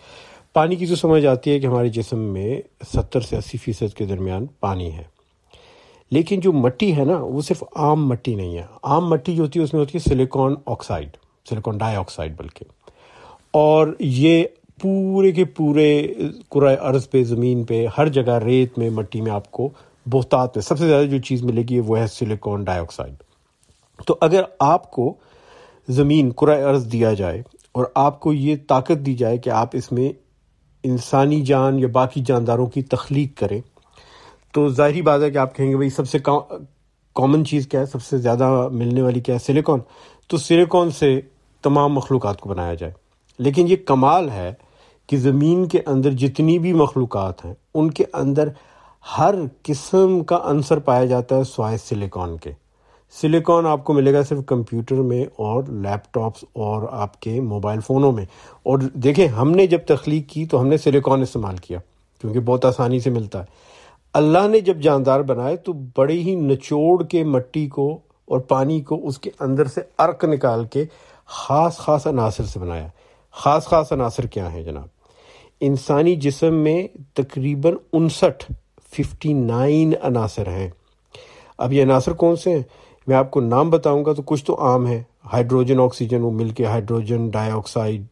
पानी की तो समझ आती है कि हमारे जिसम में सत्तर से अस्सी फ़ीसद के दरमियान पानी है लेकिन जो मट्टी है ना वो सिर्फ आम मट्टी नहीं है आम मट्टी जो होती है उसमें होती है सिलिकॉन ऑक्साइड सिलिकॉन डाइऑक्साइड बल्कि और ये पूरे के पूरे कुरा अर्ज़ पे ज़मीन पे हर जगह रेत में मट्टी में आपको बोहतात में सबसे ज़्यादा जो चीज़ मिलेगी है वो है सिलिकॉन डाइऑक्साइड तो अगर आपको ज़मीन कुरा अर्ज़ दिया जाए और आपको ये ताकत दी जाए कि आप इसमें इंसानी जान या बाकी जानदारों की तख्लीक करें तो ज़ाहरी बात है कि आप कहेंगे भाई सबसे कॉमन चीज़ क्या है सबसे ज़्यादा मिलने वाली क्या है सिलिकॉन तो सिलिकॉन से तमाम मखलूक को बनाया जाए लेकिन ये कमाल है कि ज़मीन के अंदर जितनी भी मखलूक हैं उनके अंदर हर किस्म का अंसर पाया जाता है स्वाय सिलिकॉन के सिलिकॉन आपको मिलेगा सिर्फ कंप्यूटर में और लैपटॉप्स और आपके मोबाइल फ़ोनों में और देखें हमने जब तख्लीक की तो हमने सिलिकॉन इस्तेमाल किया क्योंकि बहुत आसानी से मिलता है अल्लाह ने जब जानदार बनाए तो बड़े ही निचोड़ के मट्टी को और पानी को उसके अंदर से अर्क निकाल के ख़ास ख़ास अनासर से बनाया ख़ास ख़ास अनासर क्या हैं जनाब इंसानी जिसम में तकरीबन उनसठ फिफ्टी नाइन अनासर हैं अब ये अनासर कौन से हैं मैं आपको नाम बताऊंगा तो कुछ तो आम है हाइड्रोजन ऑक्सीजन वो मिलके हाइड्रोजन डाइऑक्साइड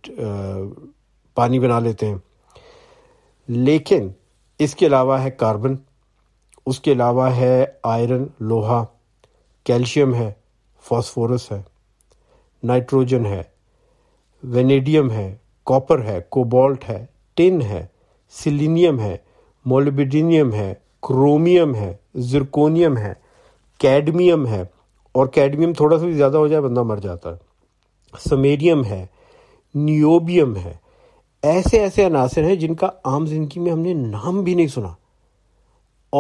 पानी बना लेते हैं लेकिन इसके अलावा है कार्बन उसके अलावा है आयरन लोहा कैल्शियम है फॉस्फोरस है नाइट्रोजन है वेनेडियम है कॉपर है कोबाल्ट है टिन है सिलिनियम है मोलिबिडिनियम है क्रोमियम है जिरकोनियम है कैडमियम है और कैडमियम थोड़ा सा भी ज़्यादा हो जाए बंदा मर जाता है समेरियम है नियोबियम है ऐसे ऐसे अनासर हैं जिनका आम जिंदगी में हमने नाम भी नहीं सुना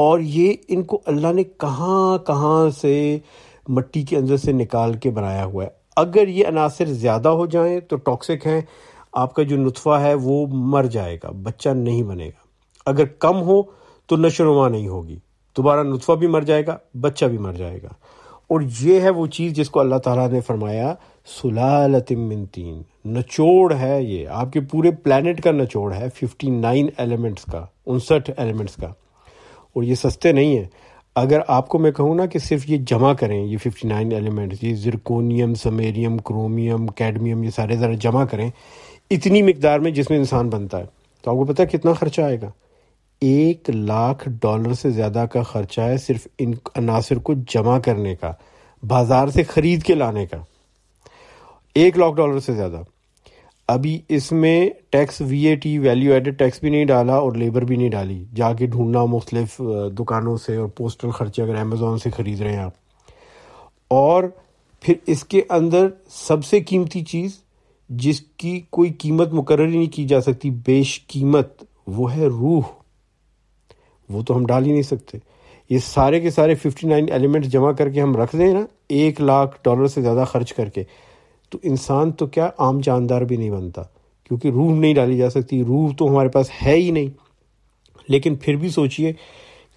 और ये इनको अल्लाह ने कहाँ कहाँ से मिट्टी के अंदर से निकाल के बनाया हुआ है अगर ये अनासर ज़्यादा हो जाएं तो टॉक्सिक हैं आपका जो नुतफ़ा है वो मर जाएगा बच्चा नहीं बनेगा अगर कम हो तो नशोनुमा नहीं होगी दोबारा नुतफ़ा भी मर जाएगा बच्चा भी मर जाएगा और ये है वो चीज़ जिसको अल्लाह ताला ने फरमाया सुलालतिमिन तीन नचोड़ है ये आपके पूरे प्लानट का नचोड़ है फिफ्टी नाइन एलिमेंट्स का उनसठ एलिमेंट्स का और ये सस्ते नहीं है अगर आपको मैं कहूँ ना कि सिर्फ ये जमा करें ये फिफ्टी नाइन एलिमेंट्स ये जिरकोनियम समेरियम क्रोमियम कैडमियम ये सारे ज़रा जमा करें इतनी मकदार में जिसमें इंसान बनता है तो आपको पता है कितना ख़र्चा आएगा एक लाख डॉलर से ज़्यादा का ख़र्चा है सिर्फ इन अनासर को जमा करने का बाज़ार से ख़रीद के लाने का एक लाख डॉलर से ज़्यादा अभी इसमें tax V value added tax भी नहीं डाला और लेबर भी नहीं डाली जाके ढूंढना मुख्तलिफ दुकानों से और पोस्टल खर्चे अगर अमेज़ोन से ख़रीद रहे हैं आप और फिर इसके अंदर सबसे कीमती चीज़ जिसकी कोई कीमत मुकर ही नहीं की जा सकती बेश कीमत वो है रूह वो तो हम डाल ही नहीं सकते ये सारे के सारे 59 एलिमेंट्स जमा करके हम रख दें ना एक लाख डॉलर से ज़्यादा खर्च करके तो इंसान तो क्या आम जानदार भी नहीं बनता क्योंकि रूह नहीं डाली जा सकती रूह तो हमारे पास है ही नहीं लेकिन फिर भी सोचिए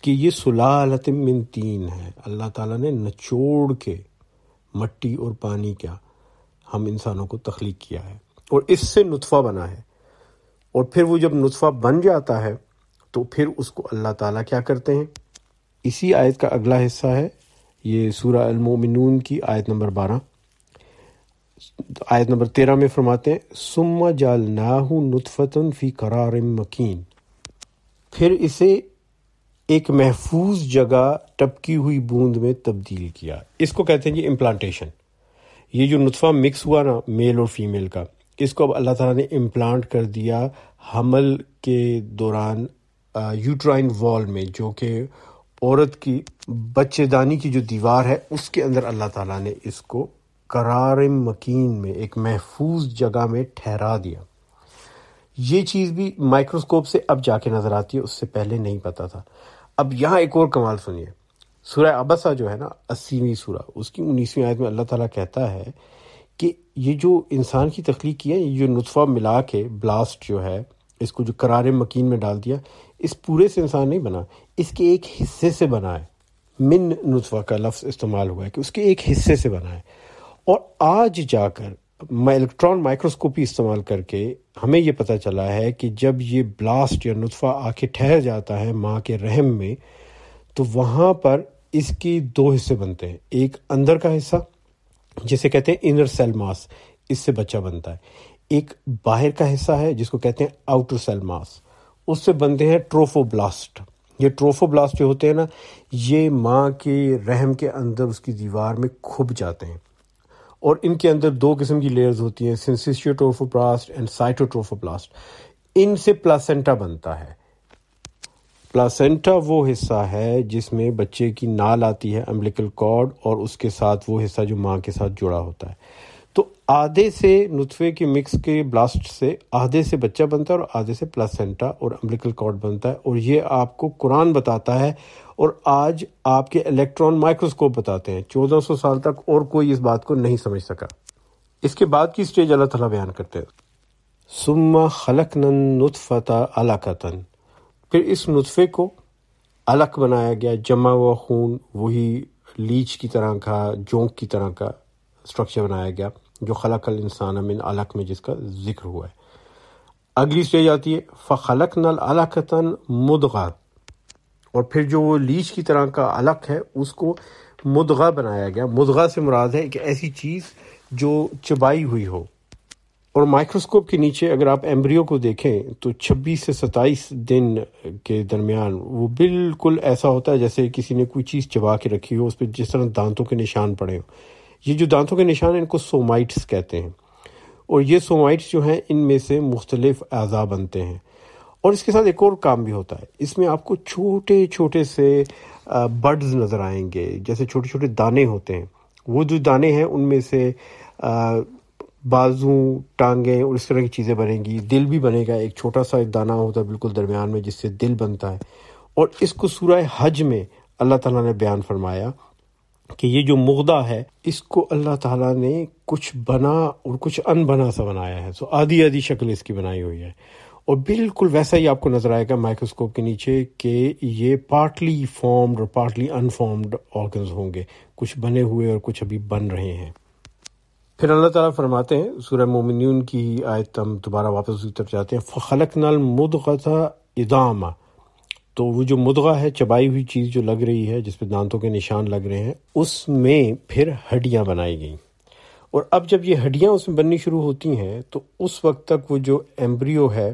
कि ये सुलातमिन तीन है अल्लाह ताला ने नचोड़ के मट्टी और पानी क्या हम इंसानों को तख्लीक किया है और इससे नुतफ़ा बना है और फिर वो जब नुतफ़ा बन जाता है तो फिर उसको अल्लाह ताला क्या करते हैं इसी आयत का अगला हिस्सा है ये सूरा अलमोमिन की आयत नंबर बारह आयत नंबर तेरह में फरमाते हैं सुम जाल नाहू नुतफ़तन फ़ी करार मकीन फिर इसे एक महफूज जगह टपकी हुई बूंद में तब्दील किया इसको कहते हैं जी इम्प्लांटेशन ये जो नुतफ़ा मिक्स हुआ ना मेल और फीमेल का इसको अब अल्लाह ताला ने इम्प्लांट कर दिया हमल के दौरान यूट्राइन वॉल में जो कि औरत की बच्चेदानी की जो दीवार है उसके अंदर अल्लाह ताला ने इसको करार मकीन में एक महफूज जगह में ठहरा दिया ये चीज़ भी माइक्रोस्कोप से अब जाके नज़र आती है उससे पहले नहीं पता था अब यहाँ एक और कमाल सुनिए सूर्य अबसा जो है ना अस्सीवीं सूरा उसकी उन्नीसवीं आयत में अल्लाह ताला कहता है कि ये जो इंसान की तख्लीक है ये जो नुतफ़ा मिला के ब्लास्ट जो है इसको जो करार मकीन में डाल दिया इस पूरे से इंसान नहीं बना इसके एक हिस्से से बना है मिन नुस्वा का लफ्ज़ इस्तेमाल हुआ है कि उसके एक हिस्से से बना है और आज जाकर इलेक्ट्रॉन माइक्रोस्कोपी इस्तेमाल करके हमें ये पता चला है कि जब ये ब्लास्ट या नुतफ़ा आके ठहर जाता है माँ के रहम में तो वहाँ पर इसकी दो हिस्से बनते हैं एक अंदर का हिस्सा जिसे कहते हैं इनर सेल मास इससे बच्चा बनता है एक बाहर का हिस्सा है जिसको कहते हैं आउटर सेल मास उससे बनते हैं ट्रोफोब्लास्ट ये ट्रोफोब्लास्ट जो होते हैं ना ये माँ के रहम के अंदर उसकी दीवार में खुब जाते हैं और इनके अंदर दो किस्म की लेयर्स होती हैं सिंसिशियोट्रोफोब्लास्ट एंड साइटोट्रोफोब्लास्ट इनसे प्लासेंटा बनता है प्लासेंटा वो हिस्सा है जिसमें बच्चे की नाल आती है अम्बलिकल कॉर्ड और उसके साथ वो हिस्सा जो माँ के साथ जुड़ा होता है तो आधे से नुतफे के मिक्स के ब्लास्ट से आधे से बच्चा बनता है और आधे से प्लासेंटा और अम्बलिकल कॉर्ड बनता है और ये आपको कुरान बताता है और आज आपके इलेक्ट्रॉन माइक्रोस्कोप बताते हैं 1400 साल तक और कोई इस बात को नहीं समझ सका इसके बाद की स्टेज अल्लाह तला बयान करते हैं सुम्मा खलक नुतफ़ता अलाकतन फिर इस नुतफ़े को अलक बनाया गया जमा हुआ खून वही लीच की तरह का जोंक की तरह का स्ट्रक्चर बनाया गया जो अल इंसान अमिन अलक में जिसका जिक्र हुआ है अगली स्टेज आती है खलक नल तन मुदगा और फिर जो वो लीच की तरह का अलक है उसको मुदगा बनाया गया मुदगा से मुराद है एक ऐसी चीज़ जो चबाई हुई हो और माइक्रोस्कोप के नीचे अगर आप एम्ब्रियो को देखें तो 26 से 27 दिन के दरमियान वो बिल्कुल ऐसा होता है जैसे किसी ने कोई चीज़ चबा के रखी हो उस पर जिस तरह दांतों के निशान पड़े हो ये जो दांतों के निशान हैं इनको सोमाइट्स कहते हैं और ये सोमाइट्स जो हैं इनमें से मुख्तलिफ अज़ा बनते हैं और इसके साथ एक और काम भी होता है इसमें आपको छोटे छोटे से बर्ड्स नज़र आएंगे जैसे छोटे छोटे दाने होते हैं वो जो दाने हैं उनमें से बाजू टांगे और इस तरह की चीज़ें बनेंगी दिल भी बनेगा एक छोटा सा एक दाना होता है बिल्कुल दरमियान में जिससे दिल बनता है और इसको सूरह हज में अल्लाह ताला ने बयान फरमाया कि ये जो मुगदा है इसको अल्लाह ताला ने कुछ बना और कुछ अनबना सा बनाया है सो तो आधी आधी शक्ल इसकी बनाई हुई है और बिल्कुल वैसा ही आपको नज़र आएगा माइक्रोस्कोप के नीचे कि ये पार्टली फॉर्म्ड और पार्टली अनफॉर्म्ड ऑर्गन्स होंगे कुछ बने हुए और कुछ अभी बन रहे हैं फिर अल्लाह ताला फरमाते हैं सूर्य मोमिन की आयत हम दोबारा वापस उसकी तरफ जाते हैं फ़लक नल मुदगता इदामा तो वो जो मुदगा है चबाई हुई चीज़ जो लग रही है जिसपे दांतों के निशान लग रहे हैं उसमें फिर हड्डियाँ बनाई गई और अब जब ये हड्डियाँ उसमें बननी शुरू होती हैं तो उस वक्त तक वो जो एम्ब्रियो है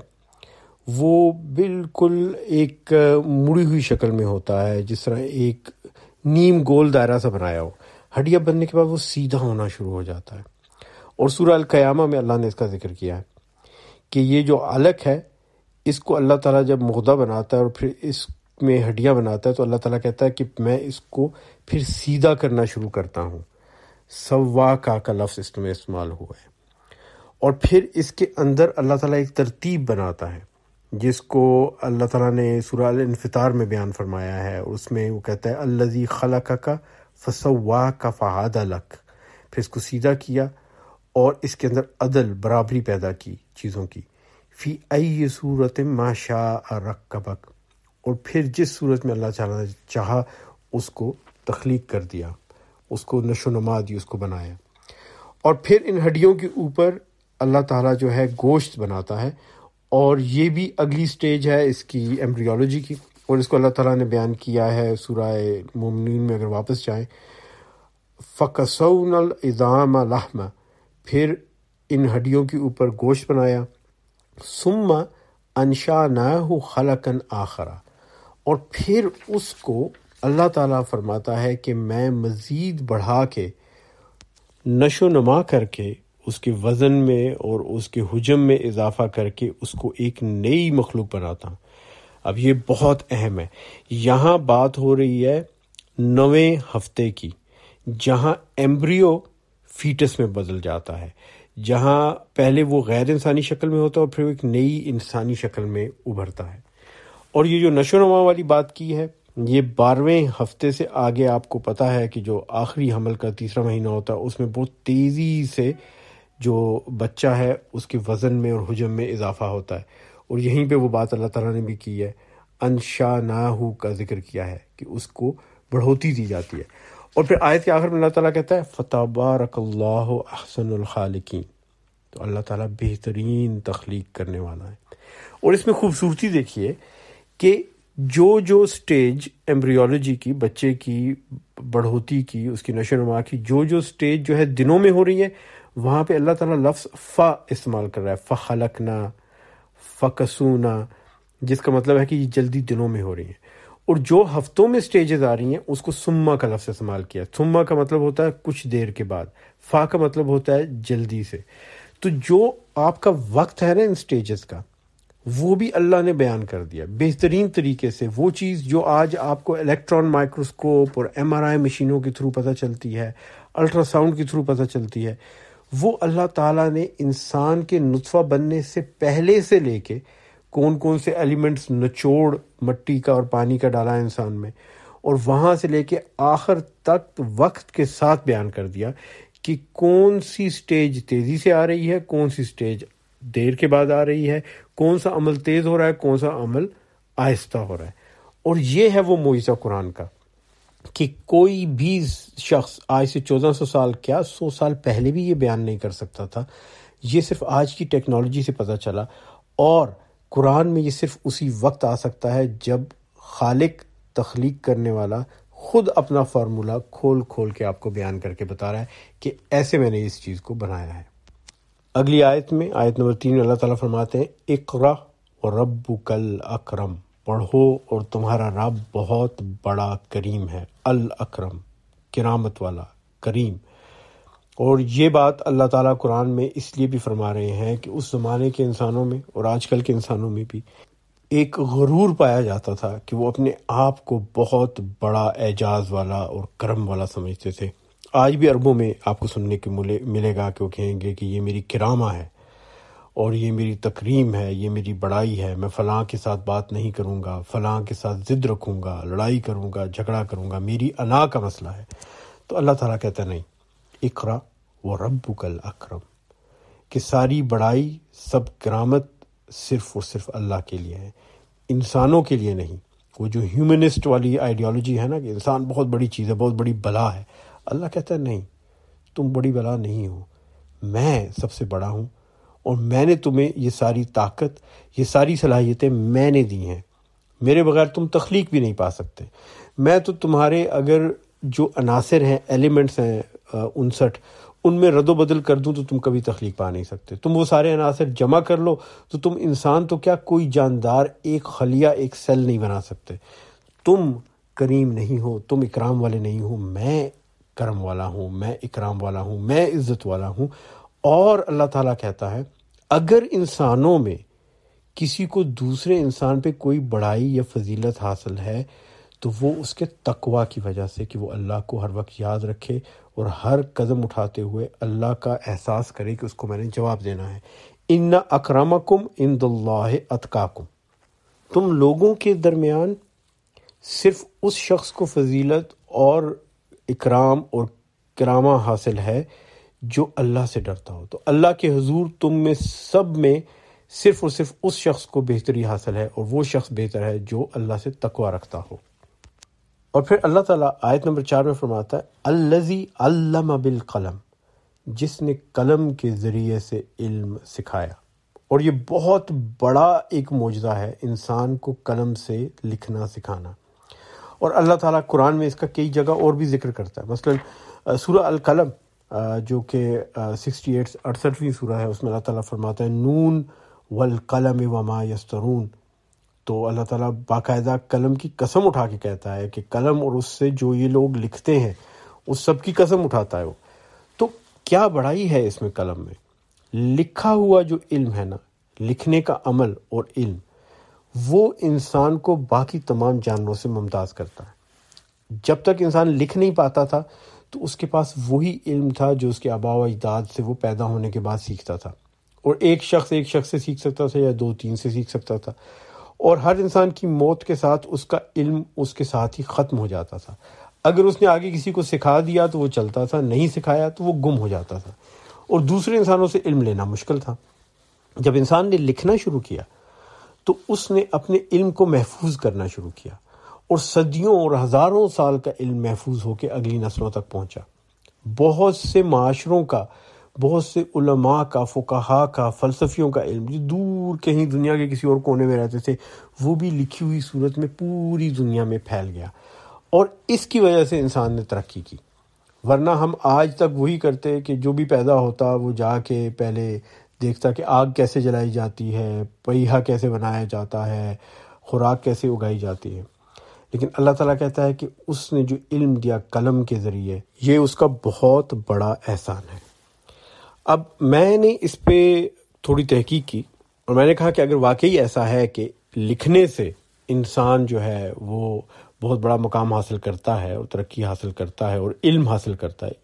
वो बिल्कुल एक मुड़ी हुई शक्ल में होता है जिस तरह एक नीम गोल दायरा सा बनाया हो हड्डियाँ बनने के बाद वो सीधा होना शुरू हो जाता है और सूर्य कयामा में अल्लाह ने इसका जिक्र किया है कि ये जो अलग है इसको अल्लाह ताला जब मुर्दा बनाता है और फिर इसमें हड्डियाँ बनाता है तो अल्लाह ताला कहता है कि मैं इसको फिर सीधा करना शुरू करता हूँ सवा का का लफ्ज़ इसमें इस्तेमाल हुआ है और फिर इसके अंदर अल्लाह ताला एक तरतीब बनाता है जिसको अल्लाह ताला ने सुराल इनफितार में बयान फरमाया है और उसमें वो कहता है अल्लाजी खला का फसवा का फ़हाद लक फिर इसको सीधा किया और इसके अंदर अदल बराबरी पैदा की चीज़ों की फ़ी आई ये सूरत माशा रकबक और फिर जिस सूरत में अल्लाह ताला ने चाह उसको तख्लीक कर दिया उसको नशो नमा दी उसको बनाया और फिर इन हड्डियों के ऊपर अल्लाह ताला जो है गोश्त बनाता है और ये भी अगली स्टेज है इसकी एम्ब्रियोलॉजी की और इसको अल्लाह ताला ने बयान किया है सराय मुमन में अगर वापस जाएं फ़कसौनल इज़ाम लहमा फिर इन हड्डियों के ऊपर गोश्त बनाया सुम्मा अनशा नाहू खलकन आखरा और फिर उसको अल्लाह ताला फरमाता है कि मैं मज़ीद बढ़ा के नशो नमा करके उसके वज़न में और उसके हजम में इजाफा करके उसको एक नई मखलूक बनाता हूँ अब ये बहुत अहम है यहाँ बात हो रही है नवें हफ्ते की जहाँ एम्ब्रियो फीटस में बदल जाता है जहाँ पहले वो गैर इंसानी शक्ल में होता है और फिर एक नई इंसानी शक्ल में उभरता है और ये जो नशो नमा वाली बात की है ये बारहवें हफ्ते से आगे आपको पता है कि जो आखिरी हमल का तीसरा महीना होता है उसमें बहुत तेज़ी से जो बच्चा है उसके वज़न में और हजम में इजाफा होता है और यहीं पे वो बात अल्लाह ताला ने भी की है अनशा नाहू का जिक्र किया है कि उसको बढ़ोती दी जाती है और फिर आयत के आखिर में अल्लाह ताला कहता है फ़तबारक अहसनखालकिन तो अल्लाह ताला बेहतरीन तख्लीक करने वाला है और इसमें खूबसूरती देखिए कि जो जो स्टेज एम्ब्रियोलॉजी की बच्चे की बढ़ोती की उसकी नशो नमा की जो जो स्टेज जो है दिनों में हो रही है वहाँ पर अल्लाह ताला लफ्ज़ फ़ा इस्तेमाल कर रहा है फ़लकना फ़कसूना जिसका मतलब है कि ये जल्दी दिनों में हो रही है और जो हफ्तों में स्टेजेस आ रही हैं उसको सुम्मा का लफ्ज़ इस्तेमाल किया सुम्मा का मतलब होता है कुछ देर के बाद फा का मतलब होता है जल्दी से तो जो आपका वक्त है ना इन स्टेजेस का वो भी अल्लाह ने बयान कर दिया बेहतरीन तरीके से वो चीज़ जो आज आपको इलेक्ट्रॉन माइक्रोस्कोप और आई मशीनों के थ्रू पता चलती है अल्ट्रासाउंड के थ्रू पता चलती है वो अल्लाह ताला ने इंसान के नुतफ़ा बनने से पहले से लेके कौन कौन से एलिमेंट्स नचोड़ मिट्टी का और पानी का डाला है इंसान में और वहाँ से लेके आखिर तक वक्त के साथ बयान कर दिया कि कौन सी स्टेज तेज़ी से आ रही है कौन सी स्टेज देर के बाद आ रही है कौन सा अमल तेज़ हो रहा है कौन सा अमल आहिस्ता हो रहा है और ये है वो मुइज़ा कुरान का कि कोई भी शख्स आज से चौदह सौ साल क्या सौ साल पहले भी ये बयान नहीं कर सकता था ये सिर्फ आज की टेक्नोलॉजी से पता चला और कुरान में ये सिर्फ उसी वक्त आ सकता है जब खालिक तख्लीक करने वाला खुद अपना फार्मूला खोल खोल के आपको बयान करके बता रहा है कि ऐसे मैंने इस चीज़ को बनाया है अगली आयत में आयत नंबर तीन में अल्लाह ताला फरमाते हैं इकरा और रब्बु कल अक्रम पढ़ो और तुम्हारा रब बहुत बड़ा करीम है अल अक्रम किरामत वाला करीम और ये बात अल्लाह ताला कुरान में इसलिए भी फरमा रहे हैं कि उस ज़माने के इंसानों में और आजकल के इंसानों में भी एक गरूर पाया जाता था कि वो अपने आप को बहुत बड़ा एजाज वाला और करम वाला समझते थे आज भी अरबों में आपको सुनने के मिले मिलेगा कि वो कहेंगे कि ये मेरी किरामा है और ये मेरी तकरीम है ये मेरी बड़ाई है मैं फ़लाँ के साथ बात नहीं करूँगा फ़लाँ के साथ ज़िद्द रखूँगा लड़ाई करूँगा झगड़ा करूँगा मेरी अना का मसला है तो अल्लाह ताला कहता नहीं इकरा व रब्बुकल अक्रम कि सारी बड़ाई सब करामत सिर्फ़ और सिर्फ अल्लाह के लिए है इंसानों के लिए नहीं वो जो ह्यूमनिस्ट वाली आइडियोलॉजी है ना कि इंसान बहुत बड़ी चीज़ है बहुत बड़ी बला है अल्लाह कहता है नहीं तुम बड़ी बला नहीं हो मैं सबसे बड़ा हूँ और मैंने तुम्हें ये सारी ताकत ये सारी सलाहियतें मैंने दी हैं मेरे बगैर तुम तख्लीक भी नहीं पा सकते मैं तो तुम्हारे अगर जो अनासर हैं एलिमेंट्स हैं उनसठ उनमें रद्द कर दूं तो तुम कभी तख्लीक पा नहीं सकते तुम वो सारे अनासर जमा कर लो तो तुम इंसान तो क्या कोई जानदार एक खलिया एक सेल नहीं बना सकते तुम करीम नहीं हो तुम इकराम वाले नहीं हो मैं करम वाला हूँ मैं इकराम वाला हूँ मैं इज़्ज़त वाला हूँ और अल्लाह ताला कहता है अगर इंसानों में किसी को दूसरे इंसान पर कोई बड़ाई या फजीलत हासिल है तो वो उसके तकवा की वजह से कि वो अल्लाह को हर वक्त याद रखे और हर कदम उठाते हुए अल्लाह का एहसास करे कि उसको मैंने जवाब देना है इन अक्रमकुम इन दतकाकुम तुम लोगों के दरमियान सिर्फ उस शख्स को फजीलत और इकराम और करामा हासिल है जो अल्लाह से डरता हो तो अल्लाह के हजूर तुम में सब में सिर्फ और सिर्फ उस शख्स को बेहतरी हासिल है और वो शख्स बेहतर है जो अल्लाह से तकवा रखता हो और फिर अल्लाह ताला आयत नंबर चार में फरमाता है अल्लज़ी अल्लम बिल कलम जिसने कलम के ज़रिए से इल्म सिखाया और ये बहुत बड़ा एक मौजा है इंसान को कलम से लिखना सिखाना और अल्लाह ताला कुरान में इसका कई जगह और भी जिक्र करता है मसलन सूरह अल कलम जो कि सिक्सटी एट अड़सठवीं सूरह है उसमें अल्लाह ताला फरमाता है नून वल कलम वमा यस्तरून तो अल्लाह ताला बाकायदा कलम की कसम उठा के कहता है कि कलम और उससे जो ये लोग लिखते हैं उस सब की कसम उठाता है वो तो क्या बड़ाई है इसमें कलम में लिखा हुआ जो इल्म है ना लिखने का अमल और इल्म वो इंसान को बाकी तमाम जानवरों से मुमताज़ करता है जब तक इंसान लिख नहीं पाता था तो उसके पास वही इल्म था जो उसके आबा अजदाद से वो पैदा होने के बाद सीखता था और एक शख्स एक शख्स से सीख सकता था या दो तीन से सीख सकता था और हर इंसान की मौत के साथ उसका इल्म उसके साथ ही ख़त्म हो जाता था अगर उसने आगे किसी को सिखा दिया तो वो चलता था नहीं सिखाया तो वो गुम हो जाता था और दूसरे इंसानों से इल्म लेना मुश्किल था जब इंसान ने लिखना शुरू किया तो उसने अपने इल्म को महफूज करना शुरू किया और सदियों और हज़ारों साल का इल्म महफूज होकर अगली नस्लों तक पहुंचा बहुत से माशरों का बहुत से उलमा का फ़ुकाहा का फ़लसफियों का इल्म जो दूर कहीं दुनिया के किसी और कोने में रहते थे वो भी लिखी हुई सूरत में पूरी दुनिया में फैल गया और इसकी वजह से इंसान ने तरक्की की वरना हम आज तक वही करते कि जो भी पैदा होता वो जाके पहले देखता कि आग कैसे जलाई जाती है पहिया कैसे बनाया जाता है खुराक कैसे उगाई जाती है लेकिन अल्लाह ताला कहता है कि उसने जो इल्म दिया कलम के ज़रिए ये उसका बहुत बड़ा एहसान है अब मैंने इस पर थोड़ी तहकीक की और मैंने कहा कि अगर वाकई ऐसा है कि लिखने से इंसान जो है वो बहुत बड़ा मुकाम हासिल करता है और तरक्की हासिल करता है और इल्म हासिल करता है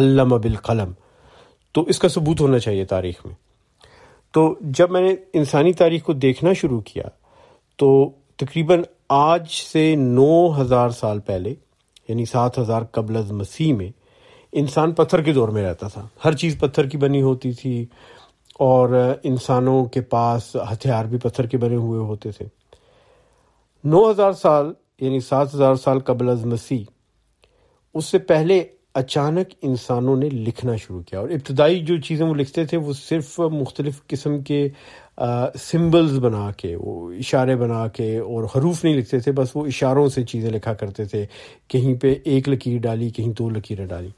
अल्लाम बिल कलम तो इसका सबूत होना चाहिए तारीख में तो जब मैंने इंसानी तारीख को देखना शुरू किया तो तकरीबन आज से नौ हज़ार साल पहले यानी सात हज़ार कबल मसीह में इंसान पत्थर के दौर में रहता था हर चीज़ पत्थर की बनी होती थी और इंसानों के पास हथियार भी पत्थर के बने हुए होते थे 9000 साल यानी 7000 साल कबल अज मसीह उससे पहले अचानक इंसानों ने लिखना शुरू किया और इब्तदाई जो चीज़ें वो लिखते थे वो सिर्फ मुख्तलिफ़ किस्म के सिम्बल्स बना के वो इशारे बना के और हरूफ नहीं लिखते थे बस वो इशारों से चीज़ें लिखा करते थे कहीं पे एक लकीर डाली कहीं दो लकीरें डाली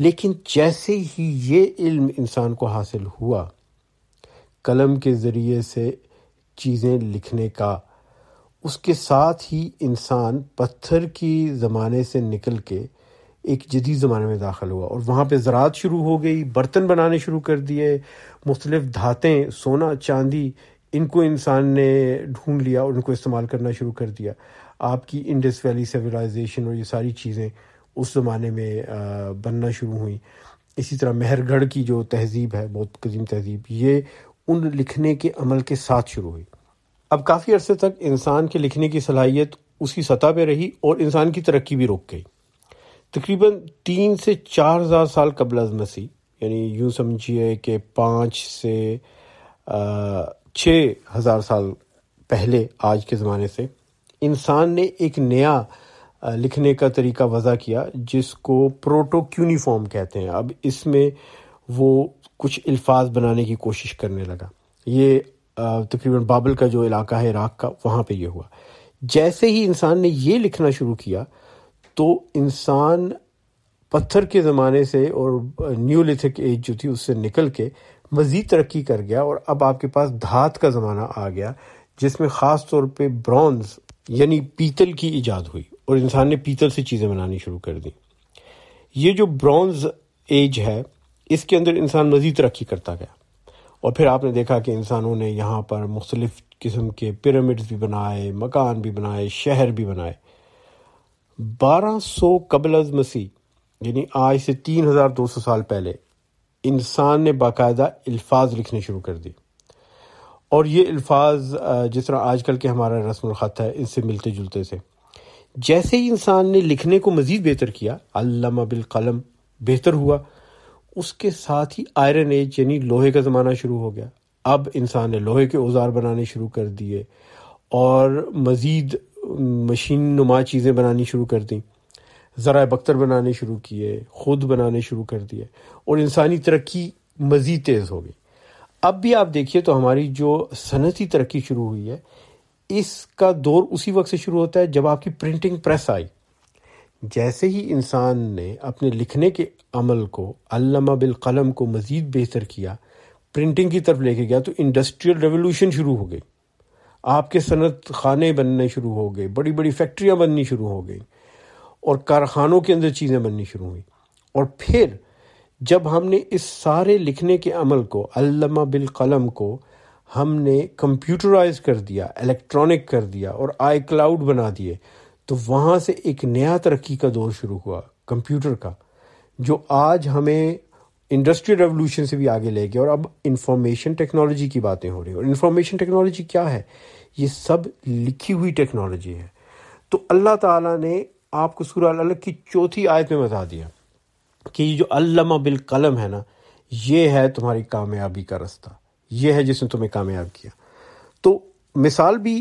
लेकिन जैसे ही ये इल्म इंसान को हासिल हुआ कलम के ज़रिए से चीज़ें लिखने का उसके साथ ही इंसान पत्थर की ज़माने से निकल के एक जदीद ज़माने में दाखिल हुआ और वहाँ पे ज़रात शुरू हो गई बर्तन बनाने शुरू कर दिए मुख्तलिफ़ धातें सोना चांदी इनको इंसान ने ढूंढ लिया और उनको इस्तेमाल करना शुरू कर दिया आपकी इंडस वैली सिविलाइजेशन और ये सारी चीज़ें उस ज़माने में बनना शुरू हुई इसी तरह मेहरगढ़ की जो तहजीब है बहुत कदीम तहजीब ये उन लिखने के अमल के साथ शुरू हुई अब काफ़ी अरसे तक इंसान के लिखने की सलाहियत उसी सतह पर रही और इंसान की तरक्की भी रुक गई तकरीबन तीन से चार हज़ार साल कबल अज मसीह यानी यूँ समझिए कि पाँच से छः हज़ार साल पहले आज के ज़माने से इंसान ने एक नया लिखने का तरीका वज़ा किया जिसको प्रोटो क्यूनिफॉर्म कहते हैं अब इसमें वो कुछ अल्फाज बनाने की कोशिश करने लगा ये तकरीबन बाबल का जो इलाका है इराक़ का वहाँ पे ये हुआ जैसे ही इंसान ने ये लिखना शुरू किया तो इंसान पत्थर के ज़माने से और न्यूलिथिक एज जो थी उससे निकल के मज़ीद तरक्की कर गया और अब आपके पास धात का ज़माना आ गया जिसमें ख़ास तौर पे ब्रॉन्ज़ यानी पीतल की ईजाद हुई और इंसान ने पीतल से चीज़ें बनानी शुरू कर दी ये जो ब्रॉन्ज एज है इसके अंदर इंसान मज़ीद तरक्की करता गया और फिर आपने देखा कि इंसानों ने यहाँ पर मुख्तलिफ़ किस्म के पिरामिड्स भी बनाए मकान भी बनाए शहर भी बनाए 1200 सौ कबल मसीह यानी आज से 3200 साल पहले इंसान ने बाकायदा अल्फाज लिखने शुरू कर दिए और ये अल्फाज जिस तरह आजकल के हमारा रस्म ख़त है इनसे मिलते जुलते से जैसे ही इंसान ने लिखने को मज़ीद बेहतर किया अल्लामा बिल कलम बेहतर हुआ उसके साथ ही आयरन एज यानी लोहे का ज़माना शुरू हो गया अब इंसान ने लोहे के औजार बनाने शुरू कर दिए और मज़ीद मशीन नुमा चीज़ें बनानी शुरू कर दी ज़रा बख्तर बनाने शुरू किए ख़ुद बनाने शुरू कर दिए और इंसानी तरक्की मज़ीद तेज़ हो गई अब भी आप देखिए तो हमारी जो सनती तरक्की शुरू हुई है इसका दौर उसी वक्त से शुरू होता है जब आपकी प्रिंटिंग प्रेस आई जैसे ही इंसान ने अपने लिखने के अमल को अल्लामा बिल कलम को मज़ीद बेहतर किया प्रिंटिंग की तरफ लेके गया तो इंडस्ट्रियल रेवोल्यूशन शुरू हो गई आपके सनत खाने बनने शुरू हो गए बड़ी बड़ी फैक्ट्रियाँ बननी शुरू हो गई और कारखानों के अंदर चीज़ें बननी शुरू हुई और फिर जब हमने इस सारे लिखने के अमल को अल्लामा बिल कलम को हमने कंप्यूटराइज कर दिया इलेक्ट्रॉनिक कर दिया और आई क्लाउड बना दिए तो वहाँ से एक नया तरक्की का दौर शुरू हुआ कंप्यूटर का जो आज हमें इंडस्ट्रियल रेवोल्यूशन से भी आगे ले गया और अब इंफॉर्मेशन टेक्नोलॉजी की बातें हो रही है और इंफॉर्मेशन टेक्नोलॉजी क्या है ये सब लिखी हुई टेक्नोलॉजी है तो अल्लाह ताला ने आपको सूरह अलग की चौथी आयत में बता दिया कि ये जो अल्लामा बिल कलम है ना ये है तुम्हारी कामयाबी का रास्ता ये है जिसने तुम्हें कामयाब किया तो मिसाल भी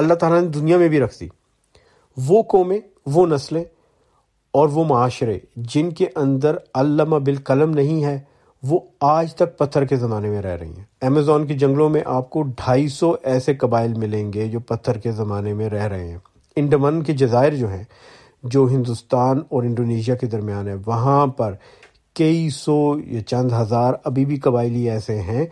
अल्लाह ताला ने दुनिया में भी रख दी वो कौमें वो नस्लें और वो माशरे जिनके अंदर अल्लामा बिल कलम नहीं है वो आज तक पत्थर के ज़माने में रह रही हैं अमेज़ोन के जंगलों में आपको 250 ऐसे कबाइल मिलेंगे जो पत्थर के ज़माने में रह रहे हैं इंडमन के जजायर जो हैं जो हिंदुस्तान और इंडोनेशिया के दरमियान है वहाँ पर कई सौ या चंद हज़ार अभी भी कबाइली ऐसे हैं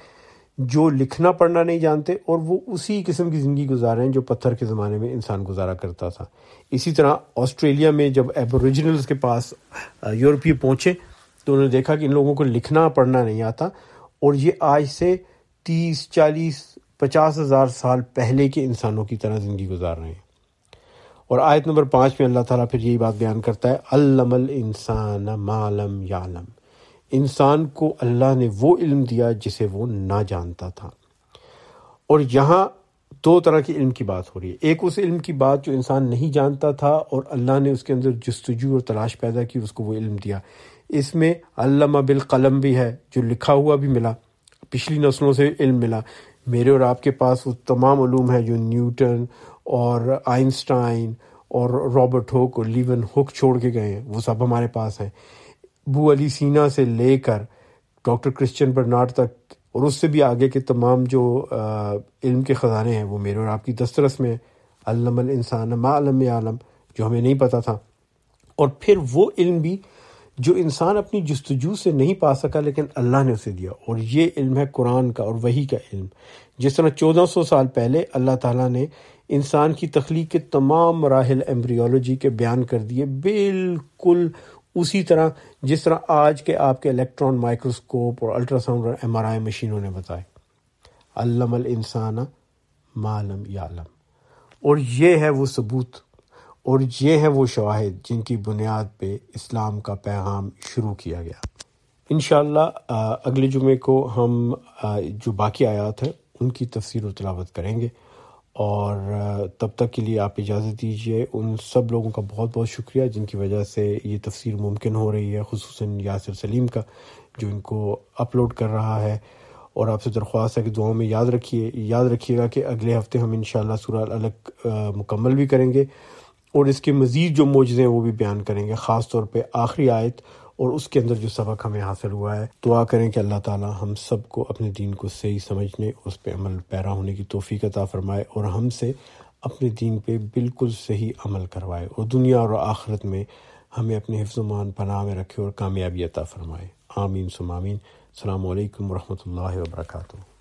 जो लिखना पढ़ना नहीं जानते और वो उसी किस्म की ज़िंदगी गुजार रहे हैं जो पत्थर के ज़माने में इंसान गुजारा करता था इसी तरह ऑस्ट्रेलिया में जब एबोरिजिनल्स के पास यूरोपीय पहुँचे तो उन्होंने देखा कि इन लोगों को लिखना पढ़ना नहीं आता और ये आज से तीस चालीस पचास हज़ार साल पहले के इंसानों की तरह ज़िंदगी गुजार रहे हैं और आयत नंबर पाँच में अल्लाह ताला फिर यही बात बयान करता है अलमल इंसान मालम यालम इंसान को अल्लाह ने वो इल्म दिया जिसे वो ना जानता था और यहाँ दो तरह के इल्म की बात हो रही है एक उस इल्म की बात जो इंसान नहीं जानता था और अल्लाह ने उसके अंदर जस्तजू और तलाश पैदा की उसको वो इल्म दिया इसमें अल्लामा बिल कलम भी है जो लिखा हुआ भी मिला पिछली नस्लों से इल्म मिला मेरे और आपके पास वो तमाम ूम है जो न्यूटन और आइंस्टाइन और रॉबर्ट हुक और लिवन हुक छोड़ के गए हैं वो सब हमारे पास है बू अली सीना से लेकर डॉक्टर क्रिश्चियन बर्नाड तक और उससे भी आगे के तमाम जो आ, इल्म के ख़जाने हैं वो मेरे और आपकी दस्तरस में अलमल इंसान मालम आलम जो हमें नहीं पता था और फिर वो इल्म भी जो इंसान अपनी जस्तजू से नहीं पा सका लेकिन अल्लाह ने उसे दिया और ये इल्म है कुरान का और वही का इल्म जिस तरह चौदह सौ साल पहले अल्लाह ताला ने इंसान की तख्लीक के तमाम मराहल एम्ब्रियोलॉजी के बयान कर दिए बिल्कुल उसी तरह जिस तरह आज के आपके इलेक्ट्रॉन माइक्रोस्कोप और अल्ट्रासाउंड और एम मशीनों ने बताए अल्लम इंसान मालम यालम और ये है वो सबूत और ये हैं वो शवाहद जिनकी बुनियाद पे इस्लाम का पैगाम शुरू किया गया इन अगले जुमे को हम जो बाकी आयात हैं उनकी तफसीर तलावत करेंगे और तब तक के लिए आप इजाज़त दीजिए उन सब लोगों का बहुत बहुत शुक्रिया जिनकी वजह से ये तफसीर मुमकिन हो रही है खसूस यासिर सलीम का जो इनको अपलोड कर रहा है और आपसे दरख्वास्त है कि दुआओं में याद रखिए याद रखिएगा कि अगले हफ्ते हम इन सुराल अलग मुकम्मल भी करेंगे और इसके मज़ीद जो मौजें हैं वो भी बयान करेंगे ख़ास तौर पर आखिरी आयत और उसके अंदर जो सबक हमें हासिल हुआ है तो आ करें कि अल्लाह ताला हम सब को अपने दीन को सही समझने उस पर अमल पैरा होने की तोफ़ी अता फ़रमाए और हमसे अपने दीन पर बिल्कुल सही अमल करवाए और दुनिया और आखरत में हमें अपने हिफ्जमान पनाह में रखे और कामयाबी अता फ़रमाए आमीन सुमामीन अल्लाम वरहमल वर्का